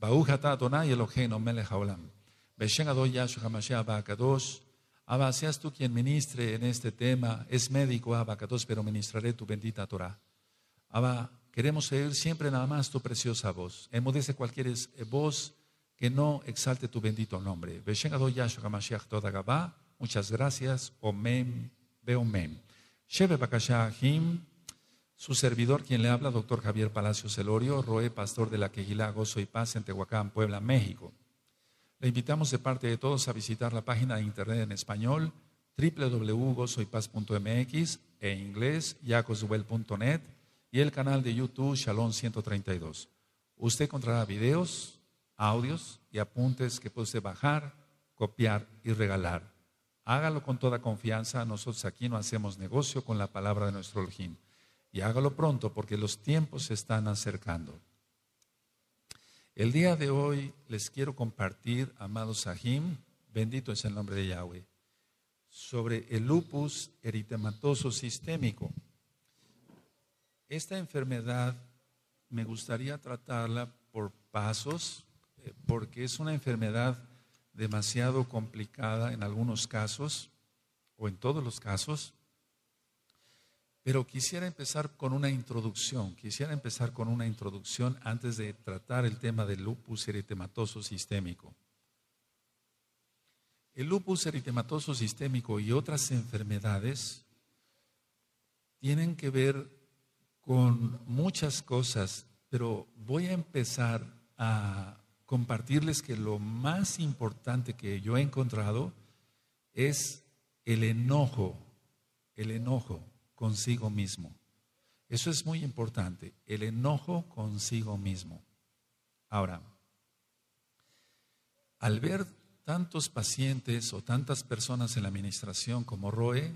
Baruch ata Adonai Eloheinu melech haolam. Beshen Adon Yahshua HaMashiach dos. Abba, seas tú quien ministre en este tema. Es médico dos pero ministraré tu bendita Torah. Abba, queremos oír siempre nada más tu preciosa voz. Emudece cualquier eh, voz que no exalte tu bendito nombre. Beshen Adon Yahshua HaMashiach gaba. Muchas gracias. omen. Beomem. Shebe Him. Su servidor, quien le habla, doctor Javier Palacios Elorio, Roe, pastor de la Quejilá, Gozo y Paz en Tehuacán, Puebla, México. Le invitamos de parte de todos a visitar la página de internet en español www.gozoypaz.mx e inglés yacoswell.net, y el canal de YouTube Shalom 132. Usted encontrará videos, audios y apuntes que puede bajar, copiar y regalar. Hágalo con toda confianza, nosotros aquí no hacemos negocio con la palabra de nuestro Elohim y hágalo pronto porque los tiempos se están acercando. El día de hoy les quiero compartir, amados Sahim, bendito es el nombre de Yahweh, sobre el lupus eritematoso sistémico. Esta enfermedad me gustaría tratarla por pasos eh, porque es una enfermedad demasiado complicada en algunos casos o en todos los casos pero quisiera empezar con una introducción, quisiera empezar con una introducción antes de tratar el tema del lupus eritematoso sistémico. El lupus eritematoso sistémico y otras enfermedades tienen que ver con muchas cosas, pero voy a empezar a compartirles que lo más importante que yo he encontrado es el enojo, el enojo consigo mismo. Eso es muy importante, el enojo consigo mismo. Ahora, al ver tantos pacientes o tantas personas en la administración como Roe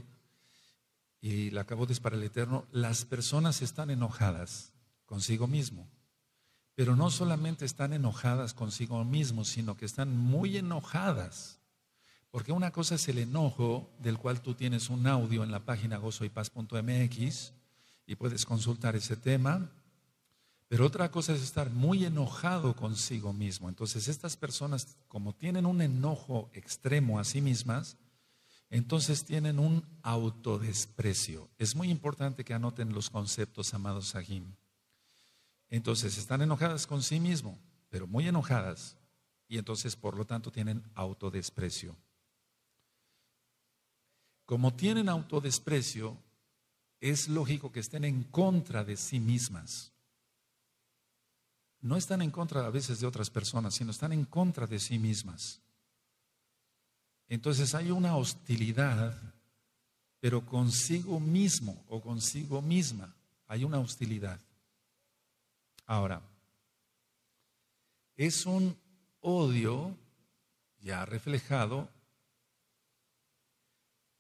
y la Cabotes para el Eterno, las personas están enojadas consigo mismo. Pero no solamente están enojadas consigo mismo, sino que están muy enojadas porque una cosa es el enojo, del cual tú tienes un audio en la página gozoypaz.mx y puedes consultar ese tema. Pero otra cosa es estar muy enojado consigo mismo. Entonces estas personas, como tienen un enojo extremo a sí mismas, entonces tienen un autodesprecio. Es muy importante que anoten los conceptos, amados Sahim. Entonces están enojadas con sí mismo, pero muy enojadas. Y entonces, por lo tanto, tienen autodesprecio como tienen autodesprecio, es lógico que estén en contra de sí mismas. No están en contra a veces de otras personas, sino están en contra de sí mismas. Entonces hay una hostilidad, pero consigo mismo o consigo misma hay una hostilidad. Ahora, es un odio ya reflejado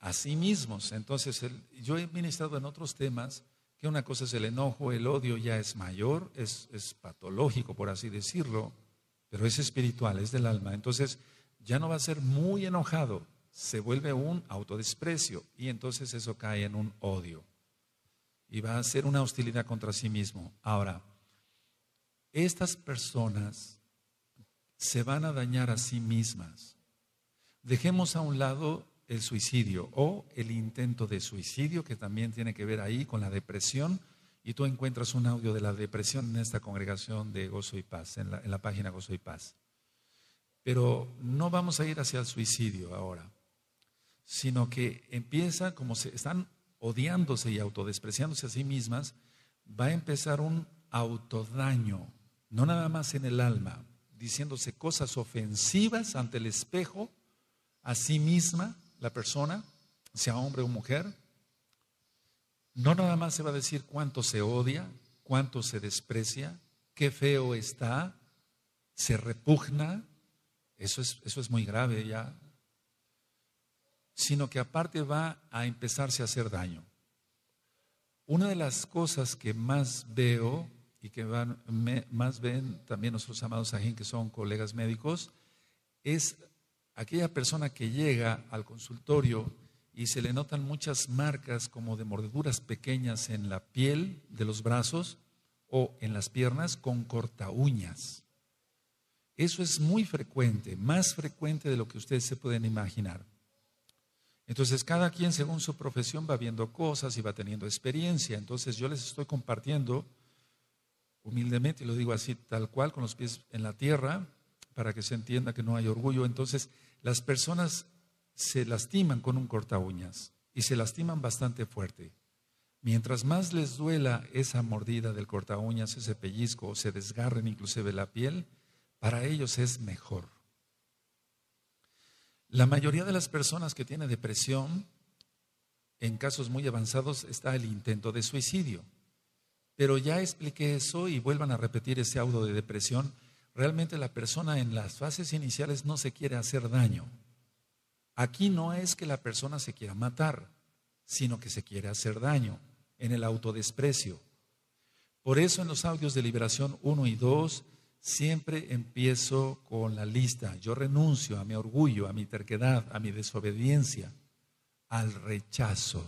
a sí mismos. Entonces, yo he ministrado en otros temas que una cosa es el enojo, el odio ya es mayor, es, es patológico, por así decirlo, pero es espiritual, es del alma. Entonces, ya no va a ser muy enojado, se vuelve un autodesprecio y entonces eso cae en un odio y va a ser una hostilidad contra sí mismo. Ahora, estas personas se van a dañar a sí mismas. Dejemos a un lado el suicidio o el intento de suicidio, que también tiene que ver ahí con la depresión. Y tú encuentras un audio de la depresión en esta congregación de Gozo y Paz, en la, página Gozo y Paz. Pero no vamos a ir hacia el suicidio ahora, sino que empieza, como se están odiándose y autodespreciándose a sí mismas, va a empezar un autodaño, no nada más en el alma, diciéndose cosas ofensivas ante el espejo a sí misma la persona, sea hombre o mujer, no nada más se va a decir cuánto se odia, cuánto se desprecia, qué feo está, se repugna, eso es, eso es muy grave ya, sino que aparte va a empezarse a hacer daño. Una de las cosas que más veo y que más ven también nuestros amados ajín que son colegas médicos es aquella persona que llega al consultorio y se le notan muchas marcas como de mordeduras pequeñas en la piel de los brazos o en las piernas con corta uñas. Eso es muy frecuente, más frecuente de lo que ustedes se pueden imaginar. Entonces, cada quien según su profesión va viendo cosas y va teniendo experiencia. Entonces, yo les estoy compartiendo humildemente, lo digo así, tal cual, con los pies en la tierra, para que se entienda que no hay orgullo. Entonces, las personas se lastiman con un corta uñas y se lastiman bastante fuerte. Mientras más les duela esa mordida del corta uñas, ese pellizco, o se desgarren inclusive la piel, para ellos es mejor. La mayoría de las personas que tienen depresión, en casos muy avanzados, está el intento de suicidio. Pero ya expliqué eso y vuelvan a repetir ese audio de depresión realmente la persona en las fases iniciales no se quiere hacer daño. Aquí no es que la persona se quiera matar, sino que se quiere hacer daño en el autodesprecio. Por eso en los audios de liberación 1 y 2 siempre empiezo con la lista. Yo renuncio a mi orgullo, a mi terquedad, a mi desobediencia, al rechazo.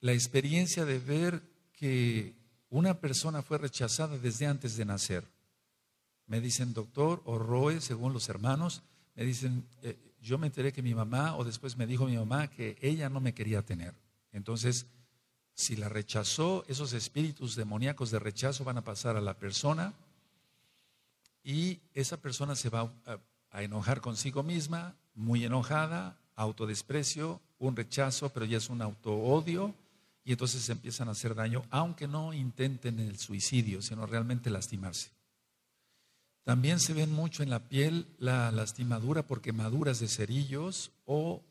La experiencia de ver que una persona fue rechazada desde antes de nacer me dicen doctor o Roe, según los hermanos, me dicen, eh, yo me enteré que mi mamá, o después me dijo mi mamá que ella no me quería tener. Entonces, si la rechazó, esos espíritus demoníacos de rechazo van a pasar a la persona y esa persona se va a, enojar consigo misma, muy enojada, autodesprecio, un rechazo, pero ya es un autoodio y entonces empiezan a hacer daño, aunque no intenten el suicidio, sino realmente lastimarse. También se ven mucho en la piel la lastimadura por quemaduras de cerillos o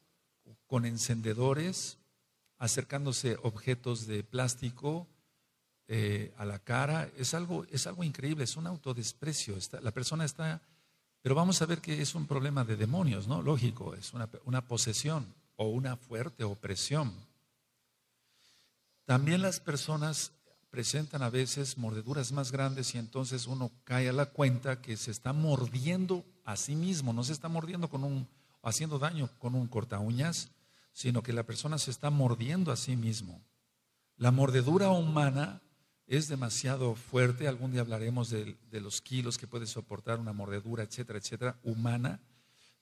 con encendedores, acercándose objetos de plástico eh, a la cara. Es algo, es algo increíble, es un autodesprecio. la persona está, pero vamos a ver que es un problema de demonios, ¿no? Lógico, es una, una posesión o una fuerte opresión. También las personas presentan a veces mordeduras más grandes y entonces uno cae a la cuenta que se está mordiendo a sí mismo, no se está mordiendo con un, haciendo daño con un corta uñas, sino que la persona se está mordiendo a sí mismo. La mordedura humana es demasiado fuerte, algún día hablaremos de, los kilos que puede soportar una mordedura, etcétera, etcétera, humana,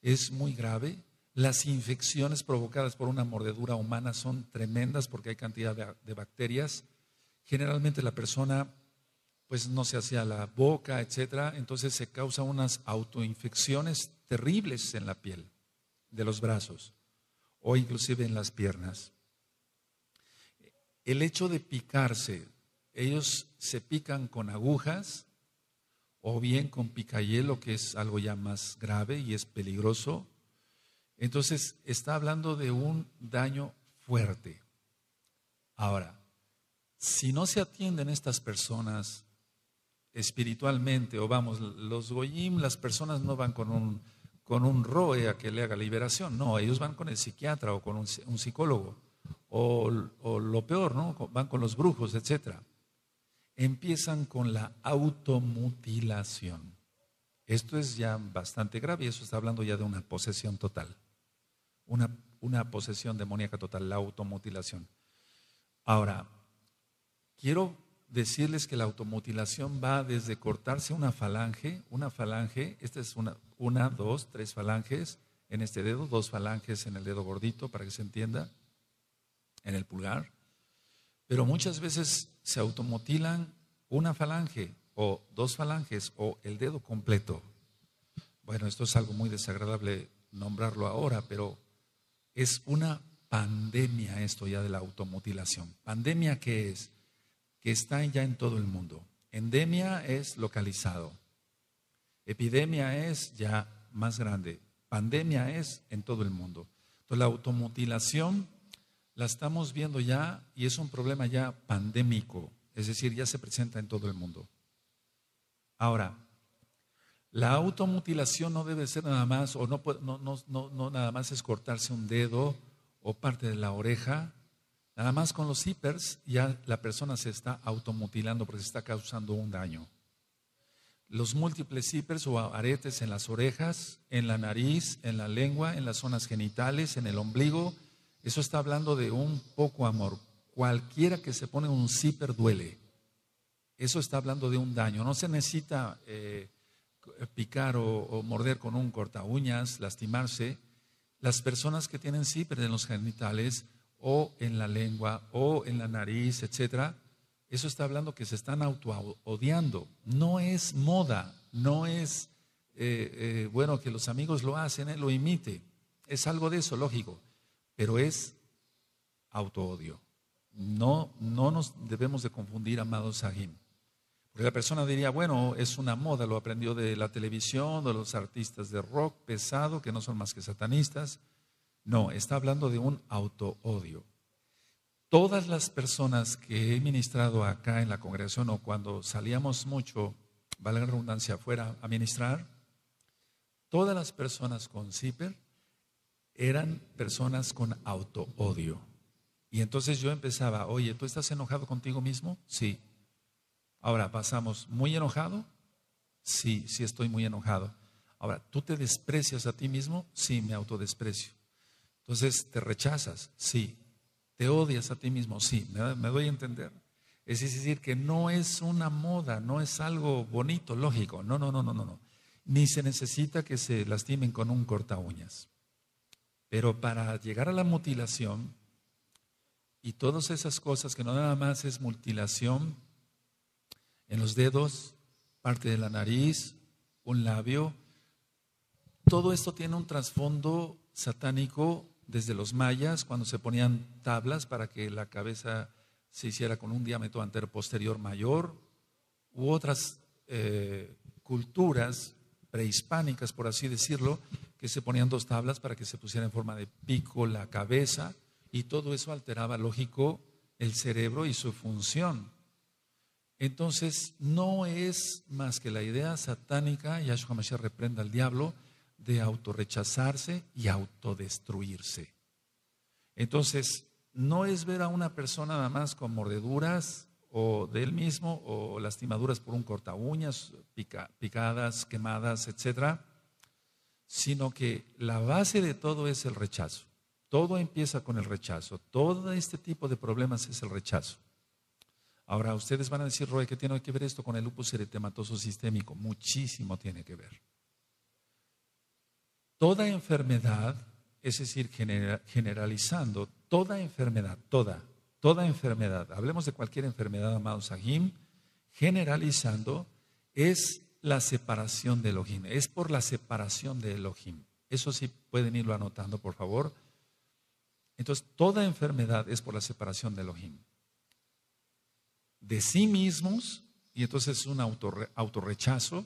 es muy grave. Las infecciones provocadas por una mordedura humana son tremendas porque hay cantidad de bacterias generalmente la persona pues no se hacía la boca, etcétera, entonces se causa unas autoinfecciones terribles en la piel, de los brazos o inclusive en las piernas. El hecho de picarse, ellos se pican con agujas o bien con picayelo, que es algo ya más grave y es peligroso. Entonces está hablando de un daño fuerte. Ahora, si no se atienden estas personas espiritualmente, o vamos, los goyim, las personas no van con un, con un roe a que le haga liberación, no, ellos van con el psiquiatra o con un, psicólogo, o, o, lo peor, ¿no? Van con los brujos, etc. Empiezan con la automutilación. Esto es ya bastante grave y eso está hablando ya de una posesión total, una, una posesión demoníaca total, la automutilación. Ahora, Quiero decirles que la automutilación va desde cortarse una falange, una falange, esta es una, una, dos, tres falanges en este dedo, dos falanges en el dedo gordito, para que se entienda, en el pulgar. Pero muchas veces se automutilan una falange o dos falanges o el dedo completo. Bueno, esto es algo muy desagradable nombrarlo ahora, pero es una pandemia esto ya de la automutilación. ¿Pandemia qué es? que están ya en todo el mundo. Endemia es localizado. Epidemia es ya más grande. Pandemia es en todo el mundo. Entonces la automutilación la estamos viendo ya y es un problema ya pandémico. Es decir, ya se presenta en todo el mundo. Ahora, la automutilación no debe ser nada más, o no, no, no, no nada más es cortarse un dedo o parte de la oreja Nada más con los zippers ya la persona se está automutilando porque se está causando un daño. Los múltiples zippers o aretes en las orejas, en la nariz, en la lengua, en las zonas genitales, en el ombligo, eso está hablando de un poco amor. Cualquiera que se pone un zipper duele. Eso está hablando de un daño. No se necesita eh, picar o, o, morder con un corta uñas, lastimarse. Las personas que tienen zipper en los genitales o en la lengua o en la nariz, etc., eso está hablando que se están auto-odiando. No es moda, no es eh, eh, bueno que los amigos lo hacen, eh, lo imite. Es algo de eso, lógico, pero es auto-odio. No, no nos debemos de confundir, amados Sahim. Porque la persona diría, bueno, es una moda, lo aprendió de la televisión, de los artistas de rock pesado, que no son más que satanistas. No, está hablando de un odio Todas las personas que he ministrado acá en la congregación o cuando salíamos mucho, valga la redundancia, afuera a ministrar, todas las personas con CIPER eran personas con odio Y entonces yo empezaba, oye, ¿tú estás enojado contigo mismo? Sí. Ahora, pasamos, ¿muy enojado? Sí, sí estoy muy enojado. Ahora, ¿tú te desprecias a ti mismo? Sí, me autodesprecio. Entonces, ¿te rechazas? Sí. ¿Te odias a ti mismo? Sí. ¿Me, doy a entender? Es decir, que no es una moda, no es algo bonito, lógico. No, no, no, no, no. no. Ni se necesita que se lastimen con un corta uñas. Pero para llegar a la mutilación y todas esas cosas que no nada más es mutilación en los dedos, parte de la nariz, un labio, todo esto tiene un trasfondo satánico desde los mayas, cuando se ponían tablas para que la cabeza se hiciera con un diámetro anterior posterior mayor, u otras eh, culturas prehispánicas, por así decirlo, que se ponían dos tablas para que se pusiera en forma de pico la cabeza, y todo eso alteraba, lógico, el cerebro y su función. Entonces, no es más que la idea satánica, Yahshua Mashiach reprenda al diablo, de autorrechazarse y autodestruirse. Entonces, no es ver a una persona nada más con mordeduras o de él mismo o lastimaduras por un corta uñas, picadas, quemadas, etc. Sino que la base de todo es el rechazo. Todo empieza con el rechazo. Todo este tipo de problemas es el rechazo. Ahora, ustedes van a decir, Roy, ¿qué tiene que ver esto con el lupus eritematoso sistémico? Muchísimo tiene que ver toda enfermedad, es decir, generalizando, toda enfermedad, toda, toda enfermedad, hablemos de cualquier enfermedad, amados Sahim, generalizando, es la separación de Elohim, es por la separación de Elohim. Eso sí pueden irlo anotando, por favor. Entonces, toda enfermedad es por la separación de Elohim. De sí mismos, y entonces es un autorrechazo,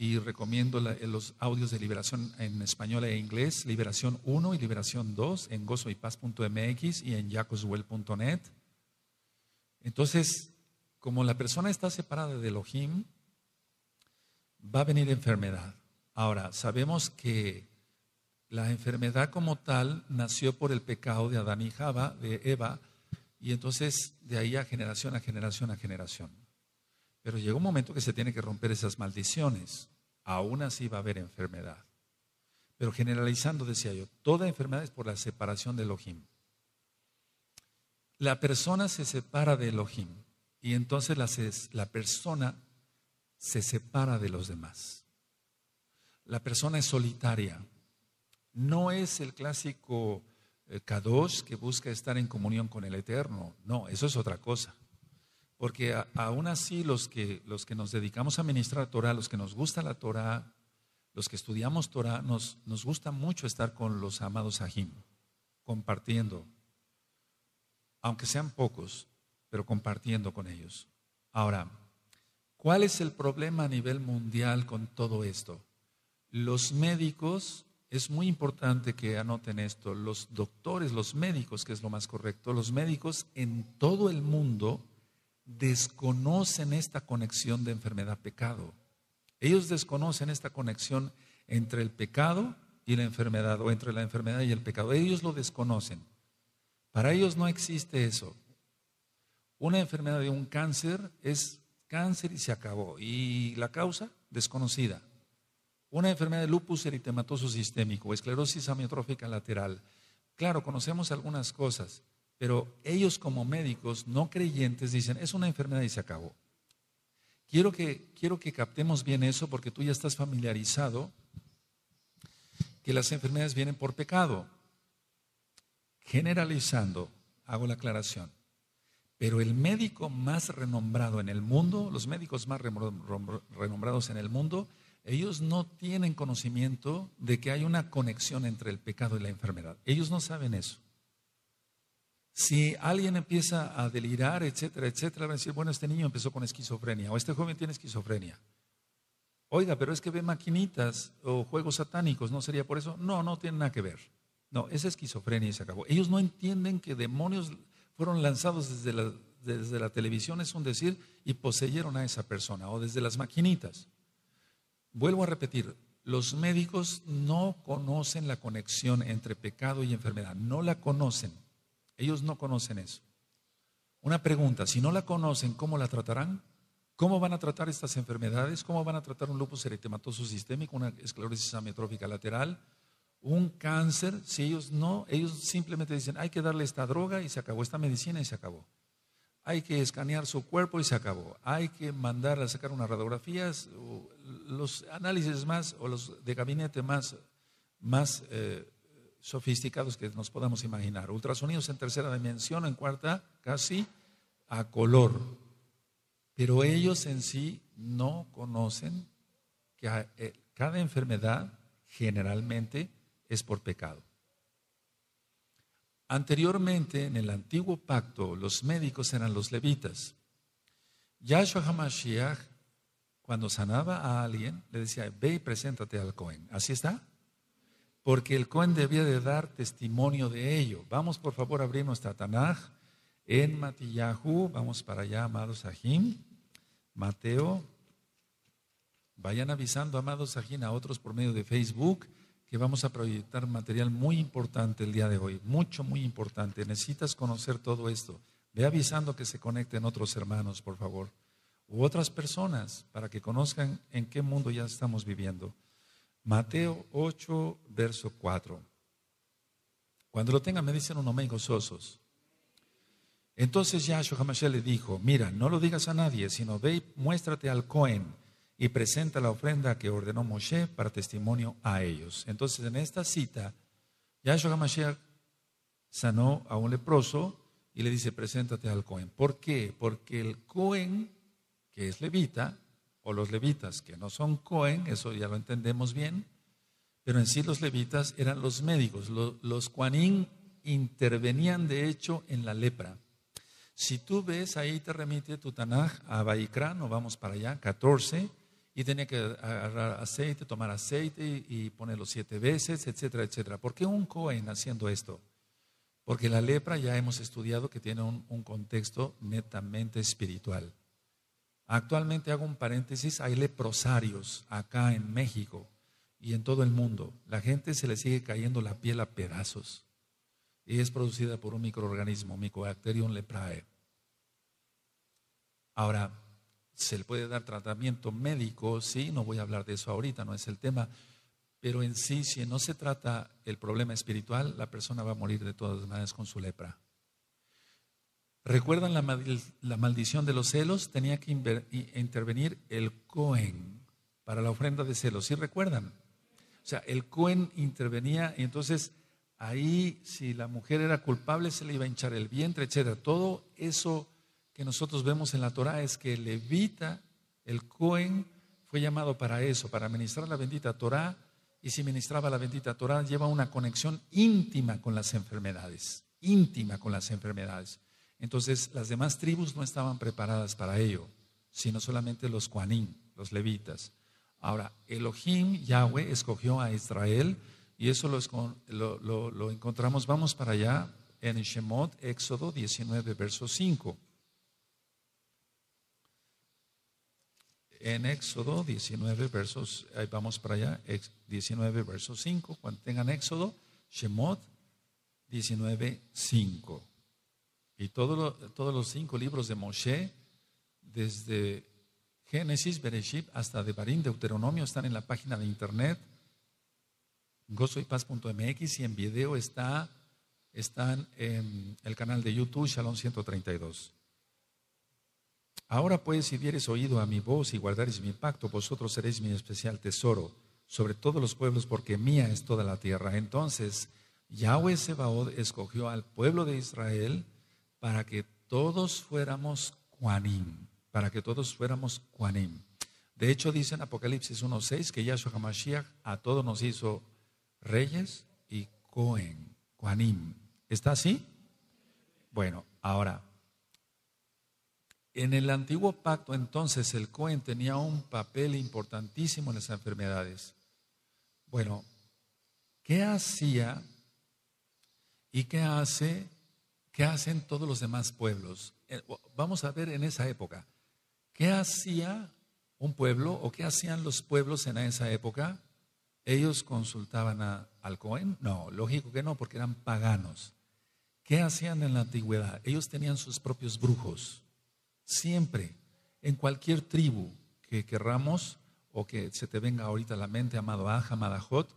y recomiendo eh, los audios de Liberación en español e inglés, Liberación 1 y Liberación 2 en gozoypaz.mx y en jacoswell.net. Entonces, como la persona está separada de Elohim, va a venir enfermedad. Ahora, sabemos que la enfermedad como tal nació por el pecado de Adán y Java, de Eva, y entonces de ahí a generación a generación a generación. Pero llegó un momento que se tiene que romper esas maldiciones. Aún así va a haber enfermedad. Pero generalizando, decía yo, toda enfermedad es por la separación del Elohim. La persona se separa de Elohim y entonces la, la persona se separa de los demás. La persona es solitaria. No es el clásico eh, Kadosh que busca estar en comunión con el Eterno. No, eso es otra cosa. Porque aún así los que, los que nos dedicamos a ministrar Torah, los que nos gusta la Torah, los que estudiamos Torah, nos, nos gusta mucho estar con los amados Ajim, compartiendo, aunque sean pocos, pero compartiendo con ellos. Ahora, ¿cuál es el problema a nivel mundial con todo esto? Los médicos, es muy importante que anoten esto, los doctores, los médicos, que es lo más correcto, los médicos en todo el mundo, desconocen esta conexión de enfermedad-pecado. Ellos desconocen esta conexión entre el pecado y la enfermedad, o entre la enfermedad y el pecado. Ellos lo desconocen. Para ellos no existe eso. Una enfermedad de un cáncer es cáncer y se acabó. ¿Y la causa? Desconocida. Una enfermedad de lupus eritematoso sistémico, esclerosis amiotrófica lateral. Claro, conocemos algunas cosas, pero ellos como médicos no creyentes dicen, es una enfermedad y se acabó. Quiero que, quiero que captemos bien eso porque tú ya estás familiarizado que las enfermedades vienen por pecado. Generalizando, hago la aclaración. Pero el médico más renombrado en el mundo, los médicos más renombrados en el mundo, ellos no tienen conocimiento de que hay una conexión entre el pecado y la enfermedad. Ellos no saben eso. Si alguien empieza a delirar, etcétera, etcétera, va a decir, bueno, este niño empezó con esquizofrenia o este joven tiene esquizofrenia. Oiga, pero es que ve maquinitas o juegos satánicos, ¿no sería por eso? No, no tiene nada que ver. No, es esquizofrenia y se acabó. Ellos no entienden que demonios fueron lanzados desde la televisión, es un decir, y poseyeron a esa persona o desde las maquinitas. Vuelvo a repetir, los médicos no conocen la conexión entre pecado y enfermedad, no la conocen. Ellos no conocen eso. Una pregunta, si no la conocen, ¿cómo la tratarán? ¿Cómo van a tratar estas enfermedades? ¿Cómo van a tratar un lupus eritematoso sistémico, una esclerosis amiotrófica lateral, un cáncer? Si ellos no, ellos simplemente dicen, hay que darle esta droga y se acabó, esta medicina y se acabó. Hay que escanear su cuerpo y se acabó. Hay que mandar a sacar unas radiografías, los análisis más o los de gabinete más, más eh, sofisticados que nos podamos imaginar. Ultrasonidos en tercera dimensión, en cuarta casi a color. Pero ellos en sí no conocen que eh, cada enfermedad generalmente es por pecado. Anteriormente, en el antiguo pacto, los médicos eran los levitas. Yahshua HaMashiach, cuando sanaba a alguien, le decía, ve y preséntate al Cohen. ¿Así está? porque el Cohen debía de dar testimonio de ello. Vamos por favor a abrir nuestra Tanaj en Matillahu, vamos para allá, amados Sahim, Mateo. Vayan avisando, amados Sajin a otros por medio de Facebook que vamos a proyectar material muy importante el día de hoy, mucho, muy importante. Necesitas conocer todo esto. Ve avisando que se conecten otros hermanos, por favor, u otras personas, para que conozcan en qué mundo ya estamos viviendo. Mateo 8, verso 4. Cuando lo tengan me dicen unos amén gozosos. Entonces Yahshua Hamashiach le dijo, mira, no lo digas a nadie, sino ve y muéstrate al Cohen y presenta la ofrenda que ordenó Moshe para testimonio a ellos. Entonces en esta cita, Yahshua Hamashiach sanó a un leproso y le dice, preséntate al Cohen. ¿Por qué? Porque el Cohen, que es levita, los levitas, que no son Cohen, eso ya lo entendemos bien, pero en sí los levitas eran los médicos. Los, los intervenían de hecho en la lepra. Si tú ves, ahí te remite tu Tanaj a Baikra, no vamos para allá, 14, y tenía que agarrar aceite, tomar aceite y, ponerlo siete veces, etcétera, etcétera. ¿Por qué un Cohen haciendo esto? Porque la lepra ya hemos estudiado que tiene un contexto netamente espiritual. Actualmente hago un paréntesis, hay leprosarios acá en México y en todo el mundo. La gente se le sigue cayendo la piel a pedazos y es producida por un microorganismo, Mycobacterium leprae. Ahora, se le puede dar tratamiento médico, sí, no voy a hablar de eso ahorita, no es el tema, pero en sí, si no se trata el problema espiritual, la persona va a morir de todas maneras con su lepra. ¿Recuerdan la, maldición de los celos? Tenía que intervenir el Cohen para la ofrenda de celos. ¿Sí recuerdan? O sea, el Cohen intervenía y entonces ahí si la mujer era culpable se le iba a hinchar el vientre, etc. Todo eso que nosotros vemos en la Torah es que levita, el Cohen, fue llamado para eso, para ministrar la bendita Torah y si ministraba la bendita Torah lleva una conexión íntima con las enfermedades, íntima con las enfermedades. Entonces las demás tribus no estaban preparadas para ello, sino solamente los Juanín, los levitas. Ahora, Elohim, Yahweh, escogió a Israel y eso lo, encontramos, vamos para allá, en Shemot, Éxodo 19, verso 5. En Éxodo 19, versos, ahí vamos para allá, 19, verso 5. Cuando tengan Éxodo, Shemot 19, 5. Y todos los cinco libros de Moshe, desde Génesis, Bereshit hasta Devarim, Deuteronomio, están en la página de internet gozoypaz.mx y en video está están en el canal de YouTube Shalom 132. Ahora pues, si dieres oído a mi voz y guardares mi pacto, vosotros seréis mi especial tesoro sobre todos los pueblos, porque mía es toda la tierra. Entonces, Yahweh Sebaod escogió al pueblo de Israel para que todos fuéramos Kuanim, para que todos fuéramos Kuanim. De hecho, dice en Apocalipsis 1.6 que Yahshua HaMashiach a todos nos hizo reyes y Cohen, Kuanim. ¿Está así? Bueno, ahora, en el antiguo pacto entonces el Cohen tenía un papel importantísimo en las enfermedades. Bueno, ¿qué hacía y qué hace ¿Qué hacen todos los demás pueblos? Eh, vamos a ver en esa época. ¿Qué hacía un pueblo o qué hacían los pueblos en esa época? ¿Ellos consultaban al Cohen? No, lógico que no, porque eran paganos. ¿Qué hacían en la antigüedad? Ellos tenían sus propios brujos. Siempre, en cualquier tribu que querramos o que se te venga ahorita la mente, Amado Aja, Jot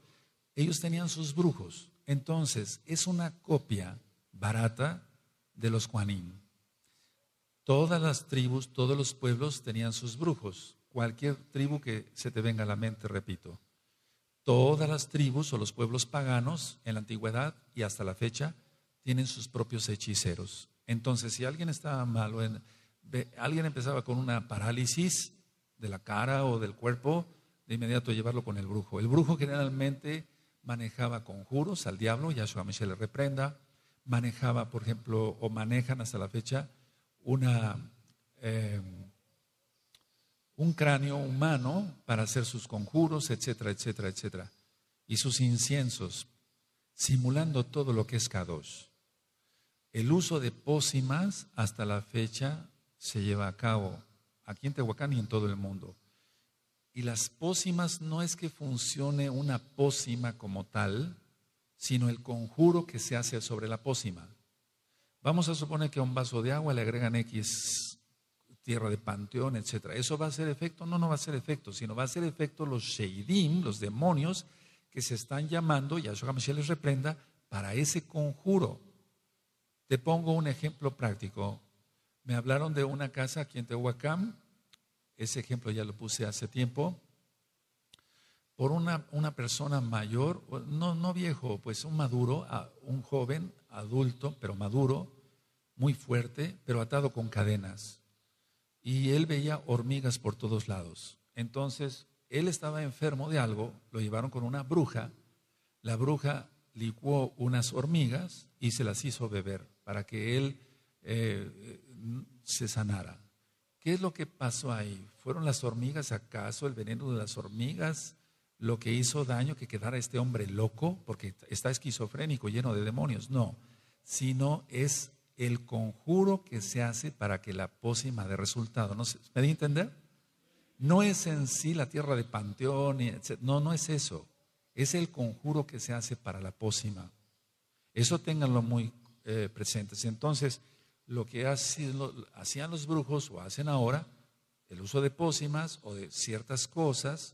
ellos tenían sus brujos. Entonces, es una copia barata de los Juanín. Todas las tribus, todos los pueblos tenían sus brujos. Cualquier tribu que se te venga a la mente, repito. Todas las tribus o los pueblos paganos en la antigüedad y hasta la fecha tienen sus propios hechiceros. Entonces, si alguien estaba malo, alguien empezaba con una parálisis de la cara o del cuerpo, de inmediato llevarlo con el brujo. El brujo generalmente manejaba conjuros al diablo, Yahshua Michel le reprenda, manejaba, por ejemplo, o manejan hasta la fecha, em, un cráneo humano para hacer sus conjuros, etcétera, etcétera, etcétera. Y sus inciensos, simulando todo lo que es k El uso de pócimas hasta la fecha se lleva a cabo aquí en Tehuacán y en todo el mundo. Y las pócimas no es que funcione una pócima como tal, sino el conjuro que se hace sobre la pócima. Vamos a suponer que a un vaso de agua le agregan X tierra de panteón, etc. ¿Eso va a ser efecto? No, no va a ser efecto, sino va a ser efecto los Sheidim, los demonios que se están llamando, y a se les reprenda, para ese conjuro. Te pongo un ejemplo práctico. Me hablaron de una casa aquí en Tehuacán, ese ejemplo ya lo puse hace tiempo, por una, persona mayor, no, viejo, pues un maduro, un joven, adulto, pero maduro, muy fuerte, pero atado con cadenas. Y él veía hormigas por todos lados. Entonces, él estaba enfermo de algo, lo llevaron con una bruja, la bruja licuó unas hormigas y se las hizo beber para que él eh, se sanara. ¿Qué es lo que pasó ahí? ¿Fueron las hormigas acaso, el veneno de las hormigas? lo que hizo daño que quedara este hombre loco, porque está esquizofrénico, lleno de demonios, no, sino es el conjuro que se hace para que la pócima de resultado. ¿No ¿Me di entender? No es en sí la tierra de Panteón, no, no es eso. Es el conjuro que se hace para la pócima. Eso ténganlo muy presente, eh, presentes. Entonces, lo que hacían los brujos o hacen ahora, el uso de pócimas o de ciertas cosas,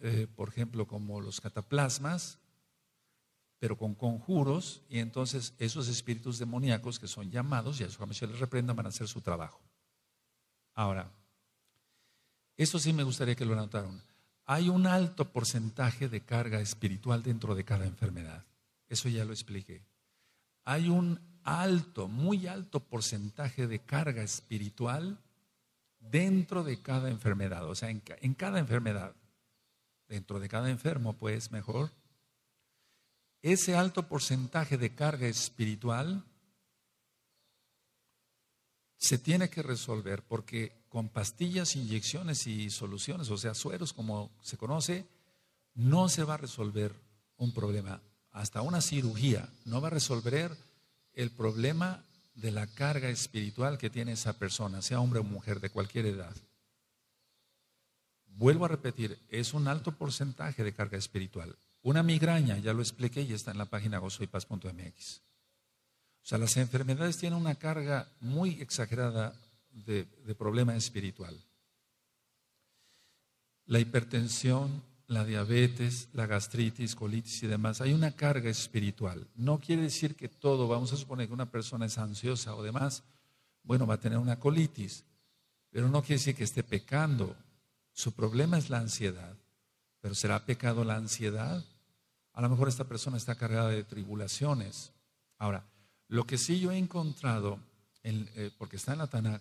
eh, por ejemplo, como los cataplasmas, pero con conjuros, y entonces esos espíritus demoníacos que son llamados, y a su les reprendan, van a hacer su trabajo. Ahora, eso sí me gustaría que lo anotaran. Hay un alto porcentaje de carga espiritual dentro de cada enfermedad. Eso ya lo expliqué. Hay un alto, muy alto porcentaje de carga espiritual dentro de cada enfermedad. O sea, en cada enfermedad dentro de cada enfermo, pues mejor, ese alto porcentaje de carga espiritual se tiene que resolver porque con pastillas, inyecciones y soluciones, o sea, sueros como se conoce, no se va a resolver un problema. Hasta una cirugía no va a resolver el problema de la carga espiritual que tiene esa persona, sea hombre o mujer de cualquier edad. Vuelvo a repetir, es un alto porcentaje de carga espiritual. Una migraña, ya lo expliqué y está en la página gozoypaz.mx. O sea, las enfermedades tienen una carga muy exagerada de, de problema espiritual. La hipertensión, la diabetes, la gastritis, colitis y demás, hay una carga espiritual. No quiere decir que todo, vamos a suponer que una persona es ansiosa o demás, bueno, va a tener una colitis, pero no quiere decir que esté pecando, su problema es la ansiedad. Pero ¿será pecado la ansiedad? A lo mejor esta persona está cargada de tribulaciones. Ahora, lo que sí yo he encontrado, eh, porque está en la Tanakh,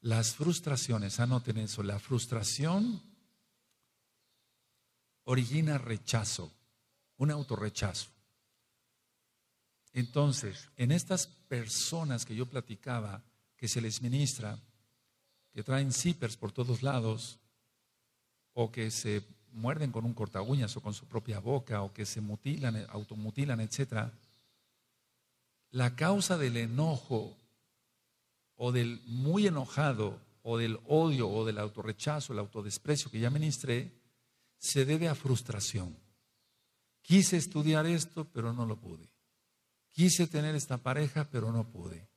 las frustraciones, anoten ah, eso, la frustración origina rechazo, un autorrechazo. Entonces, en estas personas que yo platicaba, que se les ministra, que traen zippers por todos lados, o que se muerden con un cortaguñas o con su propia boca o que se mutilan, eh, automutilan, etc. La causa del enojo o del muy enojado o del odio o del autorrechazo, el autodesprecio que ya ministré, se debe a frustración. Quise estudiar esto, pero no lo pude. Quise tener esta pareja, pero no pude.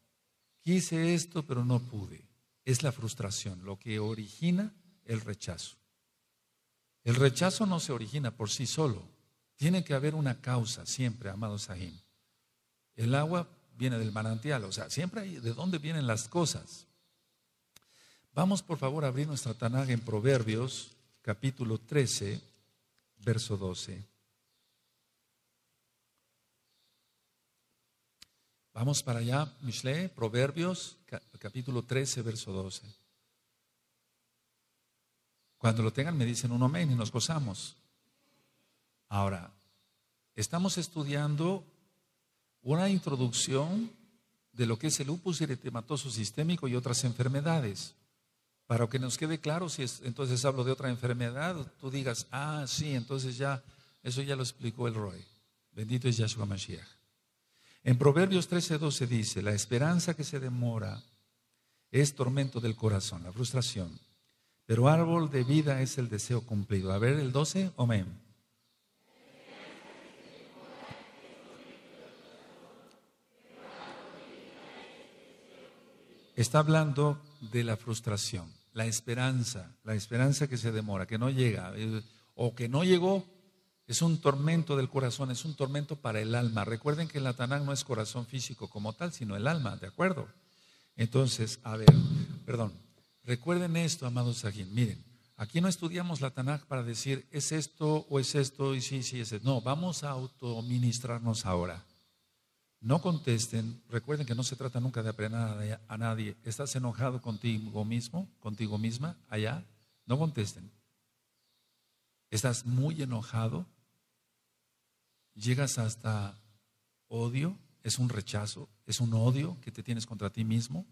Quise esto, pero no pude. Es la frustración lo que origina el rechazo. El rechazo no se origina por sí solo. Tiene que haber una causa siempre, amado Sahim. El agua viene del manantial, o sea, siempre hay de dónde vienen las cosas. Vamos por favor a abrir nuestra Tanaga en Proverbios, capítulo 13, verso 12. Vamos para allá, Mishle, Proverbios, capítulo 13, verso 12. Cuando lo tengan me dicen un amén y nos gozamos. Ahora, estamos estudiando una introducción de lo que es el lupus eritematoso sistémico y otras enfermedades. Para que nos quede claro, si entonces hablo de otra enfermedad, tú digas, ah, sí, entonces ya, eso ya lo explicó el Roy. Bendito es Yahshua Mashiach. En Proverbios 13:12 dice, la esperanza que se demora es tormento del corazón, la frustración. Pero árbol de vida es el deseo cumplido. A ver, el 12, amén. Está hablando de la frustración, la esperanza, la esperanza que se demora, que no llega eh, o que no llegó. Es un tormento del corazón, es un tormento para el alma. Recuerden que el Atanán no es corazón físico como tal, sino el alma, ¿de acuerdo? Entonces, a ver, perdón. Recuerden esto, amados aquí. Miren, aquí no estudiamos la Tanaj para decir es esto o es esto y sí, sí, es esto. No, vamos a autoministrarnos ahora. No contesten. Recuerden que no se trata nunca de aprender a nadie. ¿Estás enojado contigo mismo, contigo misma, allá? No contesten. ¿Estás muy enojado? ¿Llegas hasta odio? ¿Es un rechazo? ¿Es un odio que te tienes contra ti mismo?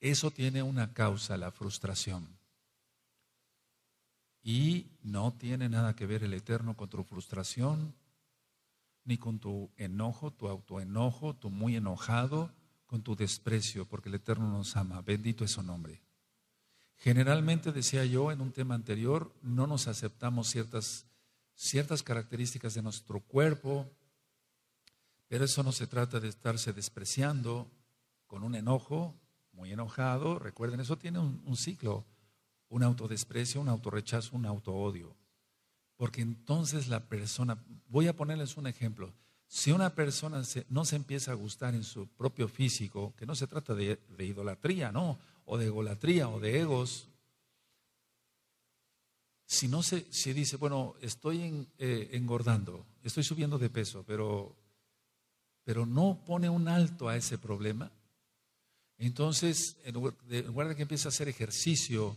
Eso tiene una causa, la frustración. Y no tiene nada que ver el Eterno con tu frustración, ni con tu enojo, tu autoenojo, tu muy enojado, con tu desprecio, porque el Eterno nos ama. Bendito es su nombre. Generalmente, decía yo en un tema anterior, no nos aceptamos ciertas, ciertas características de nuestro cuerpo, pero eso no se trata de estarse despreciando con un enojo, muy enojado. Recuerden, eso tiene un, ciclo, un autodesprecio, un autorrechazo, un autoodio. Porque entonces la persona, voy a ponerles un ejemplo, si una persona no se empieza a gustar en su propio físico, que no se trata de, idolatría, ¿no? O de egolatría o de egos, si no se dice, bueno, estoy eh, engordando, estoy subiendo de peso, pero, pero no pone un alto a ese problema, entonces, en lugar de que empiece a hacer ejercicio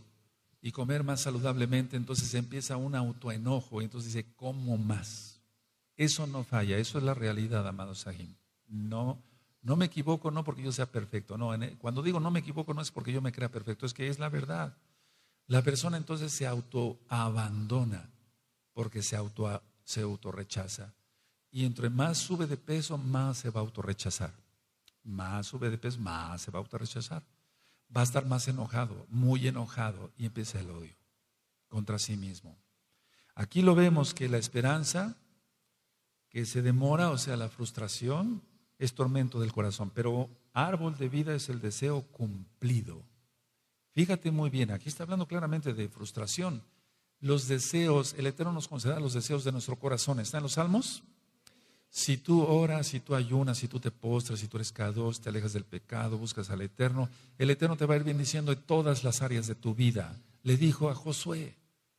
y comer más saludablemente, entonces empieza un autoenojo. Y entonces dice, como más? Eso no falla, eso es la realidad, amado Sahim. No, no me equivoco, no porque yo sea perfecto. No, cuando digo no me equivoco, no es porque yo me crea perfecto, es que es la verdad. La persona entonces se autoabandona porque se, auto, se autorrechaza. Y entre más sube de peso, más se va a autorrechazar más peso, más se va a autorrechazar. Va a estar más enojado, muy enojado, y empieza el odio contra sí mismo. Aquí lo vemos que la esperanza que se demora, o sea, la frustración, es tormento del corazón, pero árbol de vida es el deseo cumplido. Fíjate muy bien, aquí está hablando claramente de frustración. Los deseos, el Eterno nos conceda los deseos de nuestro corazón. ¿Está en los Salmos? Si tú oras, si tú ayunas, si tú te postras, si tú eres cados, te alejas del pecado, buscas al Eterno, el Eterno te va a ir bendiciendo en todas las áreas de tu vida. Le dijo a Josué,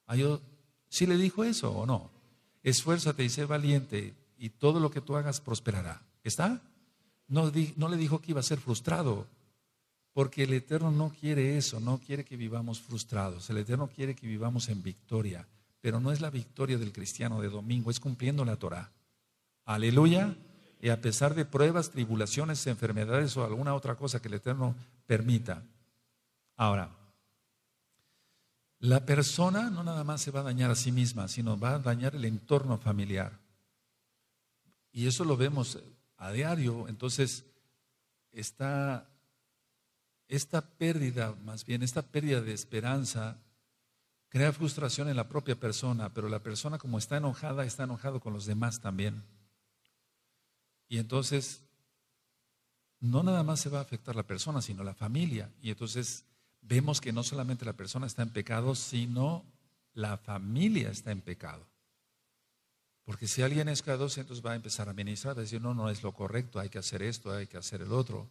a ah, yo, ¿sí le dijo eso o no? Esfuérzate y sé valiente y todo lo que tú hagas prosperará. ¿Está? No, no le dijo que iba a ser frustrado, porque el Eterno no quiere eso, no quiere que vivamos frustrados, el Eterno quiere que vivamos en victoria, pero no es la victoria del cristiano de domingo, es cumpliendo la Torah. Aleluya. Y a pesar de pruebas, tribulaciones, enfermedades o alguna otra cosa que el Eterno permita. Ahora, la persona no nada más se va a dañar a sí misma, sino va a dañar el entorno familiar. Y eso lo vemos a diario. Entonces, esta, esta pérdida, más bien, esta pérdida de esperanza crea frustración en la propia persona, pero la persona como está enojada, está enojado con los demás también. Y entonces, no nada más se va a afectar la persona, sino la familia. Y entonces vemos que no solamente la persona está en pecado, sino la familia está en pecado. Porque si alguien es k entonces va a empezar a ministrar, a decir, no, no es lo correcto, hay que hacer esto, hay que hacer el otro.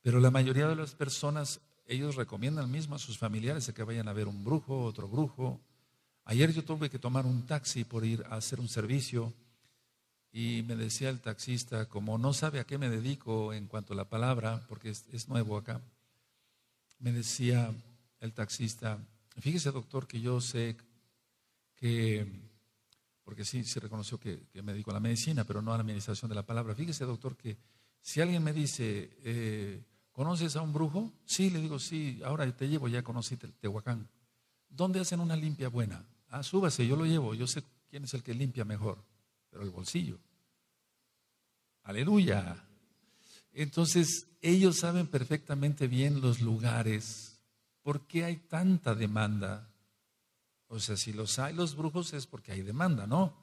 Pero la mayoría de las personas, ellos recomiendan mismo a sus familiares que vayan a ver un brujo, otro brujo. Ayer yo tuve que tomar un taxi por ir a hacer un servicio y me decía el taxista, como no sabe a qué me dedico en cuanto a la palabra, porque es, nuevo acá, me decía el taxista, fíjese doctor que yo sé que, porque sí, se reconoció que, me dedico a la medicina, pero no a la administración de la palabra, fíjese doctor que si alguien me dice, eh, ¿conoces a un brujo? Sí, le digo, sí, ahora te llevo, ya conocí Tehuacán. ¿Dónde hacen una limpia buena? Ah, súbase, yo lo llevo, yo sé quién es el que limpia mejor pero el bolsillo. Aleluya. Entonces, ellos saben perfectamente bien los lugares. ¿Por qué hay tanta demanda? O sea, si los hay los brujos es porque hay demanda, ¿no?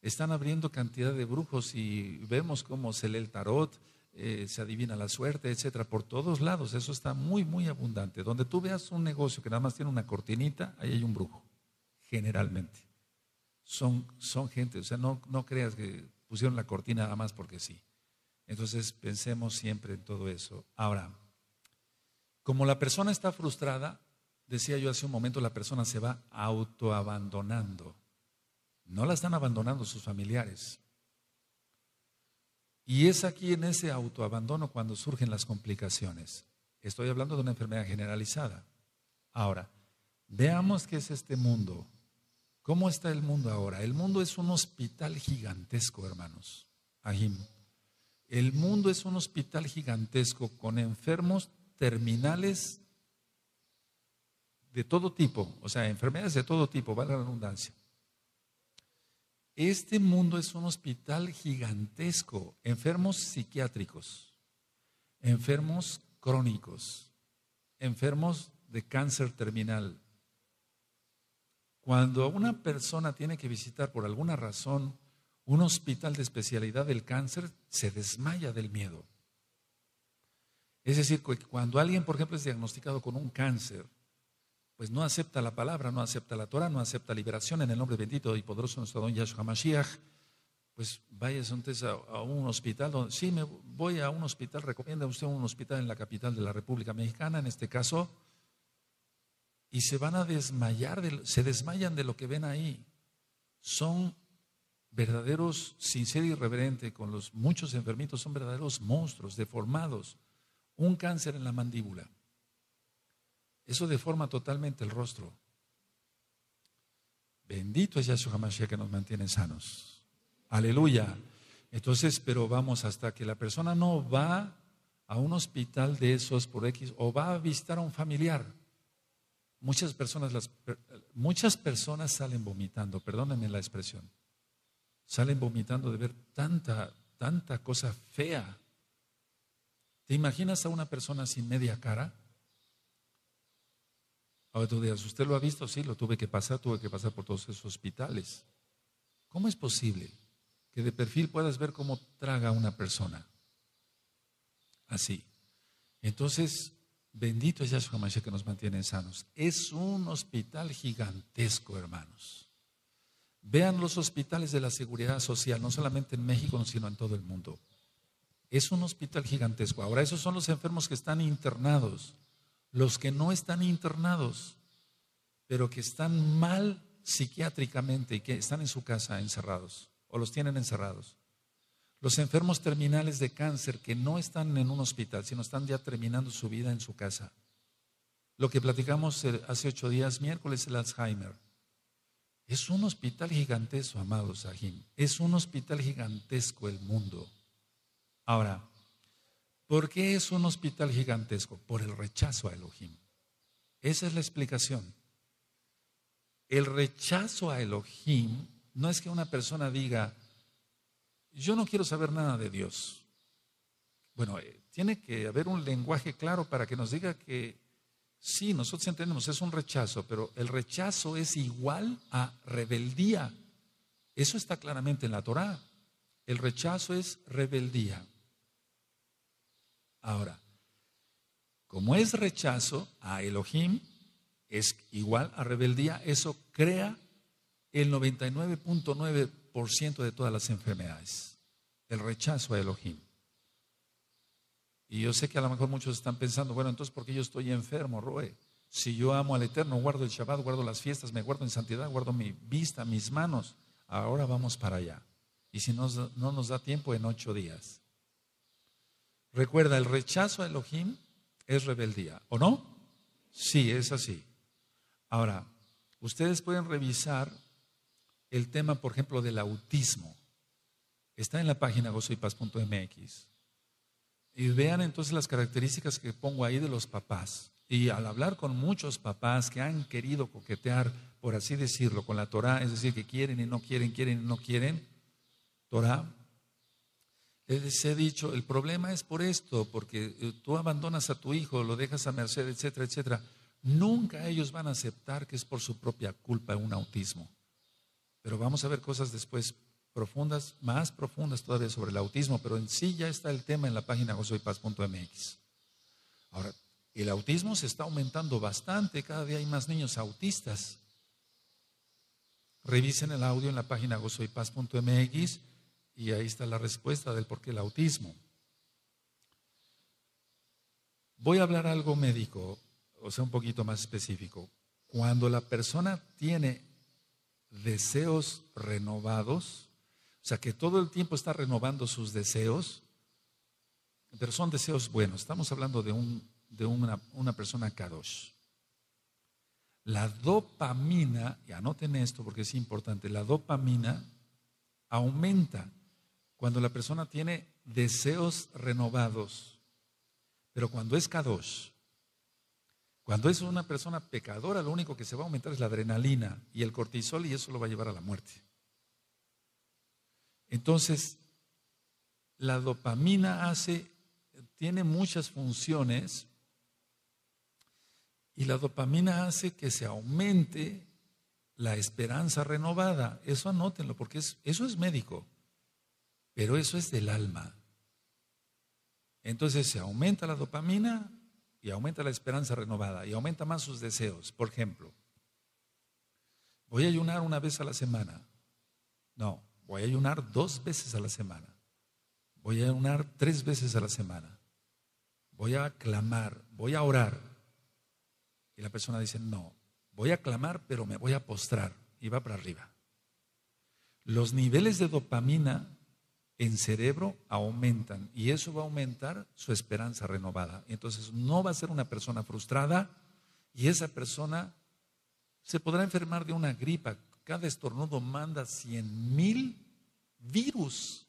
Están abriendo cantidad de brujos y vemos cómo se lee el tarot, eh, se adivina la suerte, etcétera, por todos lados. Eso está muy, muy abundante. Donde tú veas un negocio que nada más tiene una cortinita, ahí hay un brujo, generalmente son, son gente, o sea, no, no creas que pusieron la cortina nada más porque sí. Entonces pensemos siempre en todo eso. Ahora, como la persona está frustrada, decía yo hace un momento, la persona se va autoabandonando. No la están abandonando sus familiares. Y es aquí en ese autoabandono cuando surgen las complicaciones. Estoy hablando de una enfermedad generalizada. Ahora, veamos qué es este mundo. ¿Cómo está el mundo ahora? El mundo es un hospital gigantesco, hermanos. El mundo es un hospital gigantesco con enfermos terminales de todo tipo, o sea, enfermedades de todo tipo, vale la redundancia. Este mundo es un hospital gigantesco, enfermos psiquiátricos, enfermos crónicos, enfermos de cáncer terminal, cuando una persona tiene que visitar por alguna razón un hospital de especialidad del cáncer, se desmaya del miedo. Es decir, cuando alguien, por ejemplo, es diagnosticado con un cáncer, pues no acepta la palabra, no acepta la Torah, no acepta liberación en el nombre bendito y poderoso de nuestro don Yahshua Mashiach, pues vaya entonces a, un hospital, donde, sí, me voy a un hospital, recomienda usted un hospital en la capital de la República Mexicana, en este caso, y se van a desmayar, se desmayan de lo que ven ahí. Son verdaderos, sin ser irreverente, con los muchos enfermitos, son verdaderos monstruos, deformados. Un cáncer en la mandíbula. Eso deforma totalmente el rostro. Bendito es Yahshua Mashiach que nos mantiene sanos. Aleluya. Entonces, pero vamos hasta que la persona no va a un hospital de esos por X o va a visitar a un familiar Muchas personas, las, eh, muchas personas salen vomitando, perdónenme la expresión, salen vomitando de ver tanta, tanta cosa fea. ¿Te imaginas a una persona sin media cara? Ahora tú ¿usted lo ha visto? Sí, lo tuve que pasar, tuve que pasar por todos esos hospitales. ¿Cómo es posible que de perfil puedas ver cómo traga una persona? Así. Entonces, Bendito es Yahshua Mashiach que nos mantiene sanos. Es un hospital gigantesco, hermanos. Vean los hospitales de la seguridad social, no solamente en México, sino en todo el mundo. Es un hospital gigantesco. Ahora, esos son los enfermos que están internados, los que no están internados, pero que están mal psiquiátricamente y que están en su casa encerrados o los tienen encerrados. Los enfermos terminales de cáncer que no están en un hospital, sino están ya terminando su vida en su casa. Lo que platicamos eh, hace ocho días, miércoles, el Alzheimer. Es un hospital gigantesco, amado Sahim. Es un hospital gigantesco el mundo. Ahora, ¿por qué es un hospital gigantesco? Por el rechazo a Elohim. Esa es la explicación. El rechazo a Elohim no es que una persona diga, yo no quiero saber nada de Dios. Bueno, eh, tiene que haber un lenguaje claro para que nos diga que sí, nosotros entendemos, es un rechazo, pero el rechazo es igual a rebeldía. Eso está claramente en la Torá. El rechazo es rebeldía. Ahora, como es rechazo a Elohim, es igual a rebeldía, eso crea el 99.9% ciento de todas las enfermedades, el rechazo a Elohim. Y yo sé que a lo mejor muchos están pensando, bueno, entonces, ¿por qué yo estoy enfermo, Roe? Si yo amo al Eterno, guardo el Shabbat, guardo las fiestas, me guardo en santidad, guardo mi vista, mis manos, ahora vamos para allá. Y si no, no nos da tiempo, en ocho días. Recuerda, el rechazo a Elohim es rebeldía, ¿o no? Sí, es así. Ahora, ustedes pueden revisar el tema, por ejemplo, del autismo. Está en la página gozoypaz.mx. Y vean entonces las características que pongo ahí de los papás. Y al hablar con muchos papás que han querido coquetear, por así decirlo, con la Torah, es decir, que quieren y no quieren, quieren y no quieren, Torah, les he dicho, el problema es por esto, porque eh, tú abandonas a tu hijo, lo dejas a merced, etcétera, etcétera. Nunca ellos van a aceptar que es por su propia culpa un autismo pero vamos a ver cosas después profundas, más profundas todavía sobre el autismo, pero en sí ya está el tema en la página gozoypaz.mx. Ahora, el autismo se está aumentando bastante, cada día hay más niños autistas. Revisen el audio en la página gozoypaz.mx y ahí está la respuesta del por qué el autismo. Voy a hablar algo médico, o sea, un poquito más específico. Cuando la persona tiene deseos renovados, o sea que todo el tiempo está renovando sus deseos, pero son deseos buenos. Estamos hablando de, un, de una, una persona kadosh. La dopamina, y anoten esto porque es importante, la dopamina aumenta cuando la persona tiene deseos renovados. Pero cuando es Kadosh, cuando es una persona pecadora, lo único que se va a aumentar es la adrenalina y el cortisol y eso lo va a llevar a la muerte. Entonces, la dopamina hace, tiene muchas funciones y la dopamina hace que se aumente la esperanza renovada. Eso anótenlo, porque eso es médico, pero eso es del alma. Entonces se aumenta la dopamina, y aumenta la esperanza renovada y aumenta más sus deseos. Por ejemplo, voy a ayunar una vez a la semana. No, voy a ayunar dos veces a la semana. Voy a ayunar tres veces a la semana. Voy a clamar, voy a orar. Y la persona dice, no, voy a clamar, pero me voy a postrar y va para arriba. Los niveles de dopamina en cerebro aumentan y eso va a aumentar su esperanza renovada. Entonces no va a ser una persona frustrada y esa persona se podrá enfermar de una gripa. Cada estornudo manda 100 mil virus.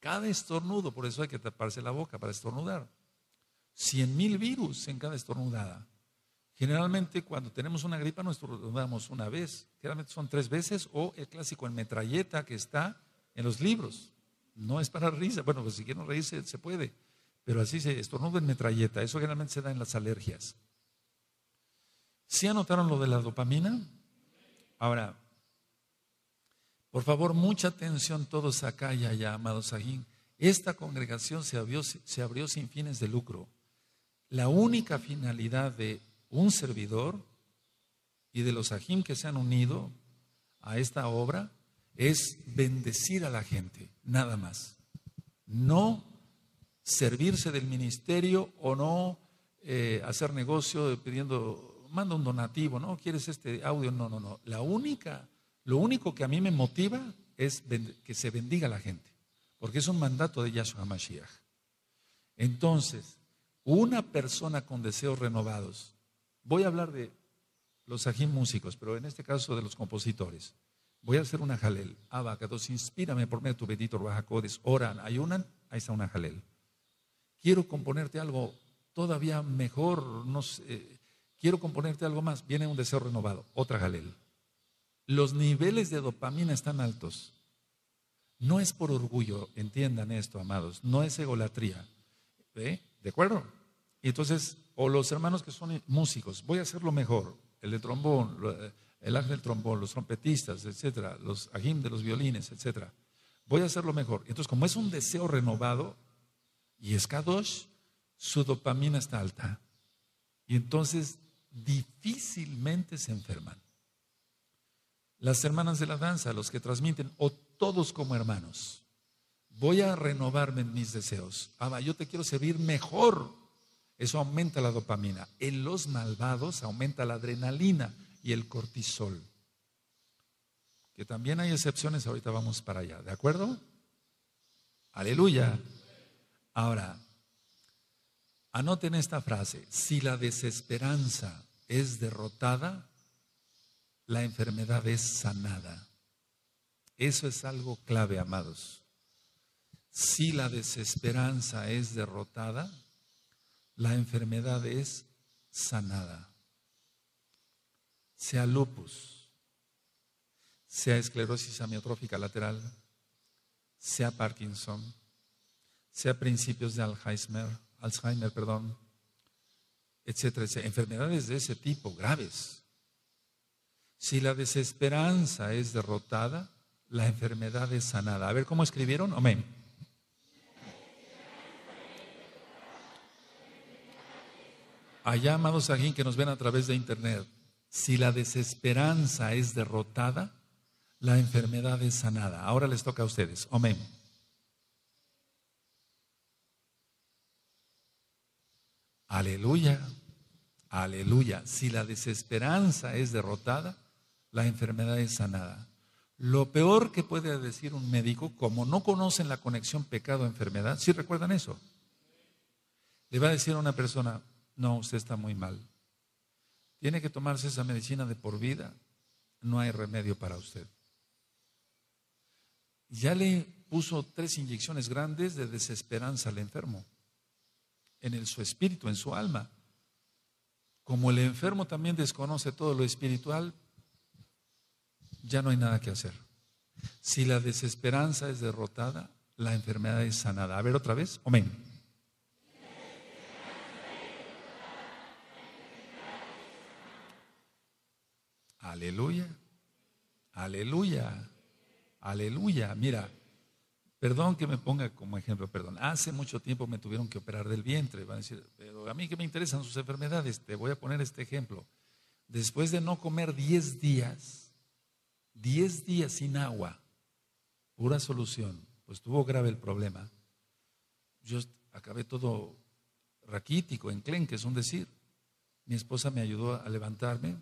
Cada estornudo, por eso hay que taparse la boca para estornudar. 100 mil virus en cada estornudada. Generalmente cuando tenemos una gripa nos estornudamos una vez. Generalmente son tres veces o el clásico en metralleta que está en los libros. No es para risa. Bueno, pues si quieren reírse, se puede. Pero así se estornuda en metralleta. Eso generalmente se da en las alergias. ¿Sí anotaron lo de la dopamina? Ahora, por favor, mucha atención todos acá y allá, amados ajín. Esta congregación se abrió, sin fines de lucro. La única finalidad de un servidor y de los sajim que se han unido a esta obra es bendecir a la gente, nada más. No servirse del ministerio o no eh, hacer negocio pidiendo, manda un donativo, ¿no? ¿Quieres este audio? No, no, no. La única, lo único que a mí me motiva es que se bendiga a la gente, porque es un mandato de Yahshua Mashiach. Entonces, una persona con deseos renovados, voy a hablar de los ají músicos, pero en este caso de los compositores voy a hacer una jalel. Abacados, ah, inspírame por medio de tu bendito Bajacodes. Oran, ayunan, ahí está una jalel. Quiero componerte algo todavía mejor, no quiero componerte algo más. Viene un deseo renovado, otra jalel. Los niveles de dopamina están altos. No es por orgullo, entiendan esto, amados, no es egolatría. ¿eh? ¿De acuerdo? Entonces, o los hermanos que son músicos, voy a hacerlo mejor, el de trombón, eh, el ángel del trombón, los trompetistas, etcétera, los ajim de los violines, etcétera. Voy a hacerlo mejor. Entonces, como es un deseo renovado y es Kadosh, su dopamina está alta. Y entonces difícilmente se enferman. Las hermanas de la danza, los que transmiten, o todos como hermanos, voy a renovarme en mis deseos. Ama, yo te quiero servir mejor. Eso aumenta la dopamina. En los malvados aumenta la adrenalina y el cortisol. Que también hay excepciones, ahorita vamos para allá, ¿de acuerdo? Aleluya. Ahora, anoten esta frase, si la desesperanza es derrotada, la enfermedad es sanada. Eso es algo clave, amados. Si la desesperanza es derrotada, la enfermedad es sanada sea lupus, sea esclerosis amiotrófica lateral, sea Parkinson, sea principios de Alzheimer, Alzheimer, perdón, etcétera, enfermedades de ese tipo graves. Si la desesperanza es derrotada, la enfermedad es sanada. A ver cómo escribieron, amén. Allá, amados alguien que nos ven a través de internet, si la desesperanza es derrotada, la enfermedad es sanada. Ahora les toca a ustedes. Amén. Aleluya, aleluya. Si la desesperanza es derrotada, la enfermedad es sanada. Lo peor que puede decir un médico, como no conocen la conexión pecado-enfermedad, si recuerdan eso, le va a decir a una persona, no, usted está muy mal tiene que tomarse esa medicina de por vida, no hay remedio para usted. Ya le puso tres inyecciones grandes de desesperanza al enfermo, en su espíritu, en su alma. Como el enfermo también desconoce todo lo espiritual, ya no hay nada que hacer. Si la desesperanza es derrotada, la enfermedad es sanada. A ver otra vez, amén. Aleluya. Aleluya. Aleluya. Mira, perdón que me ponga como ejemplo, perdón. Hace mucho tiempo me tuvieron que operar del vientre. Van a decir, pero a mí que me interesan sus enfermedades. Te voy a poner este ejemplo. Después de no comer 10 días, 10 días sin agua, pura solución, pues tuvo grave el problema. Yo acabé todo raquítico, enclenque, es un decir. Mi esposa me ayudó a levantarme,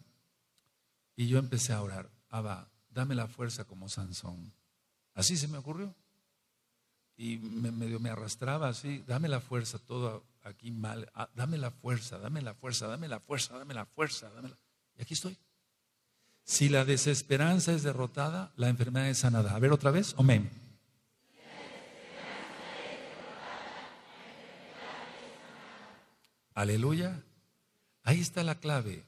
y yo empecé a orar, Abba, dame la fuerza como Sansón. Así se me ocurrió. Y me, medio me arrastraba así, dame la fuerza, todo aquí mal, ah, dame la fuerza, dame la fuerza, dame la fuerza, dame la fuerza, dame la... Y aquí estoy. Si la desesperanza es derrotada, la enfermedad es sanada. A ver otra vez, amén. Aleluya. Ahí está la clave.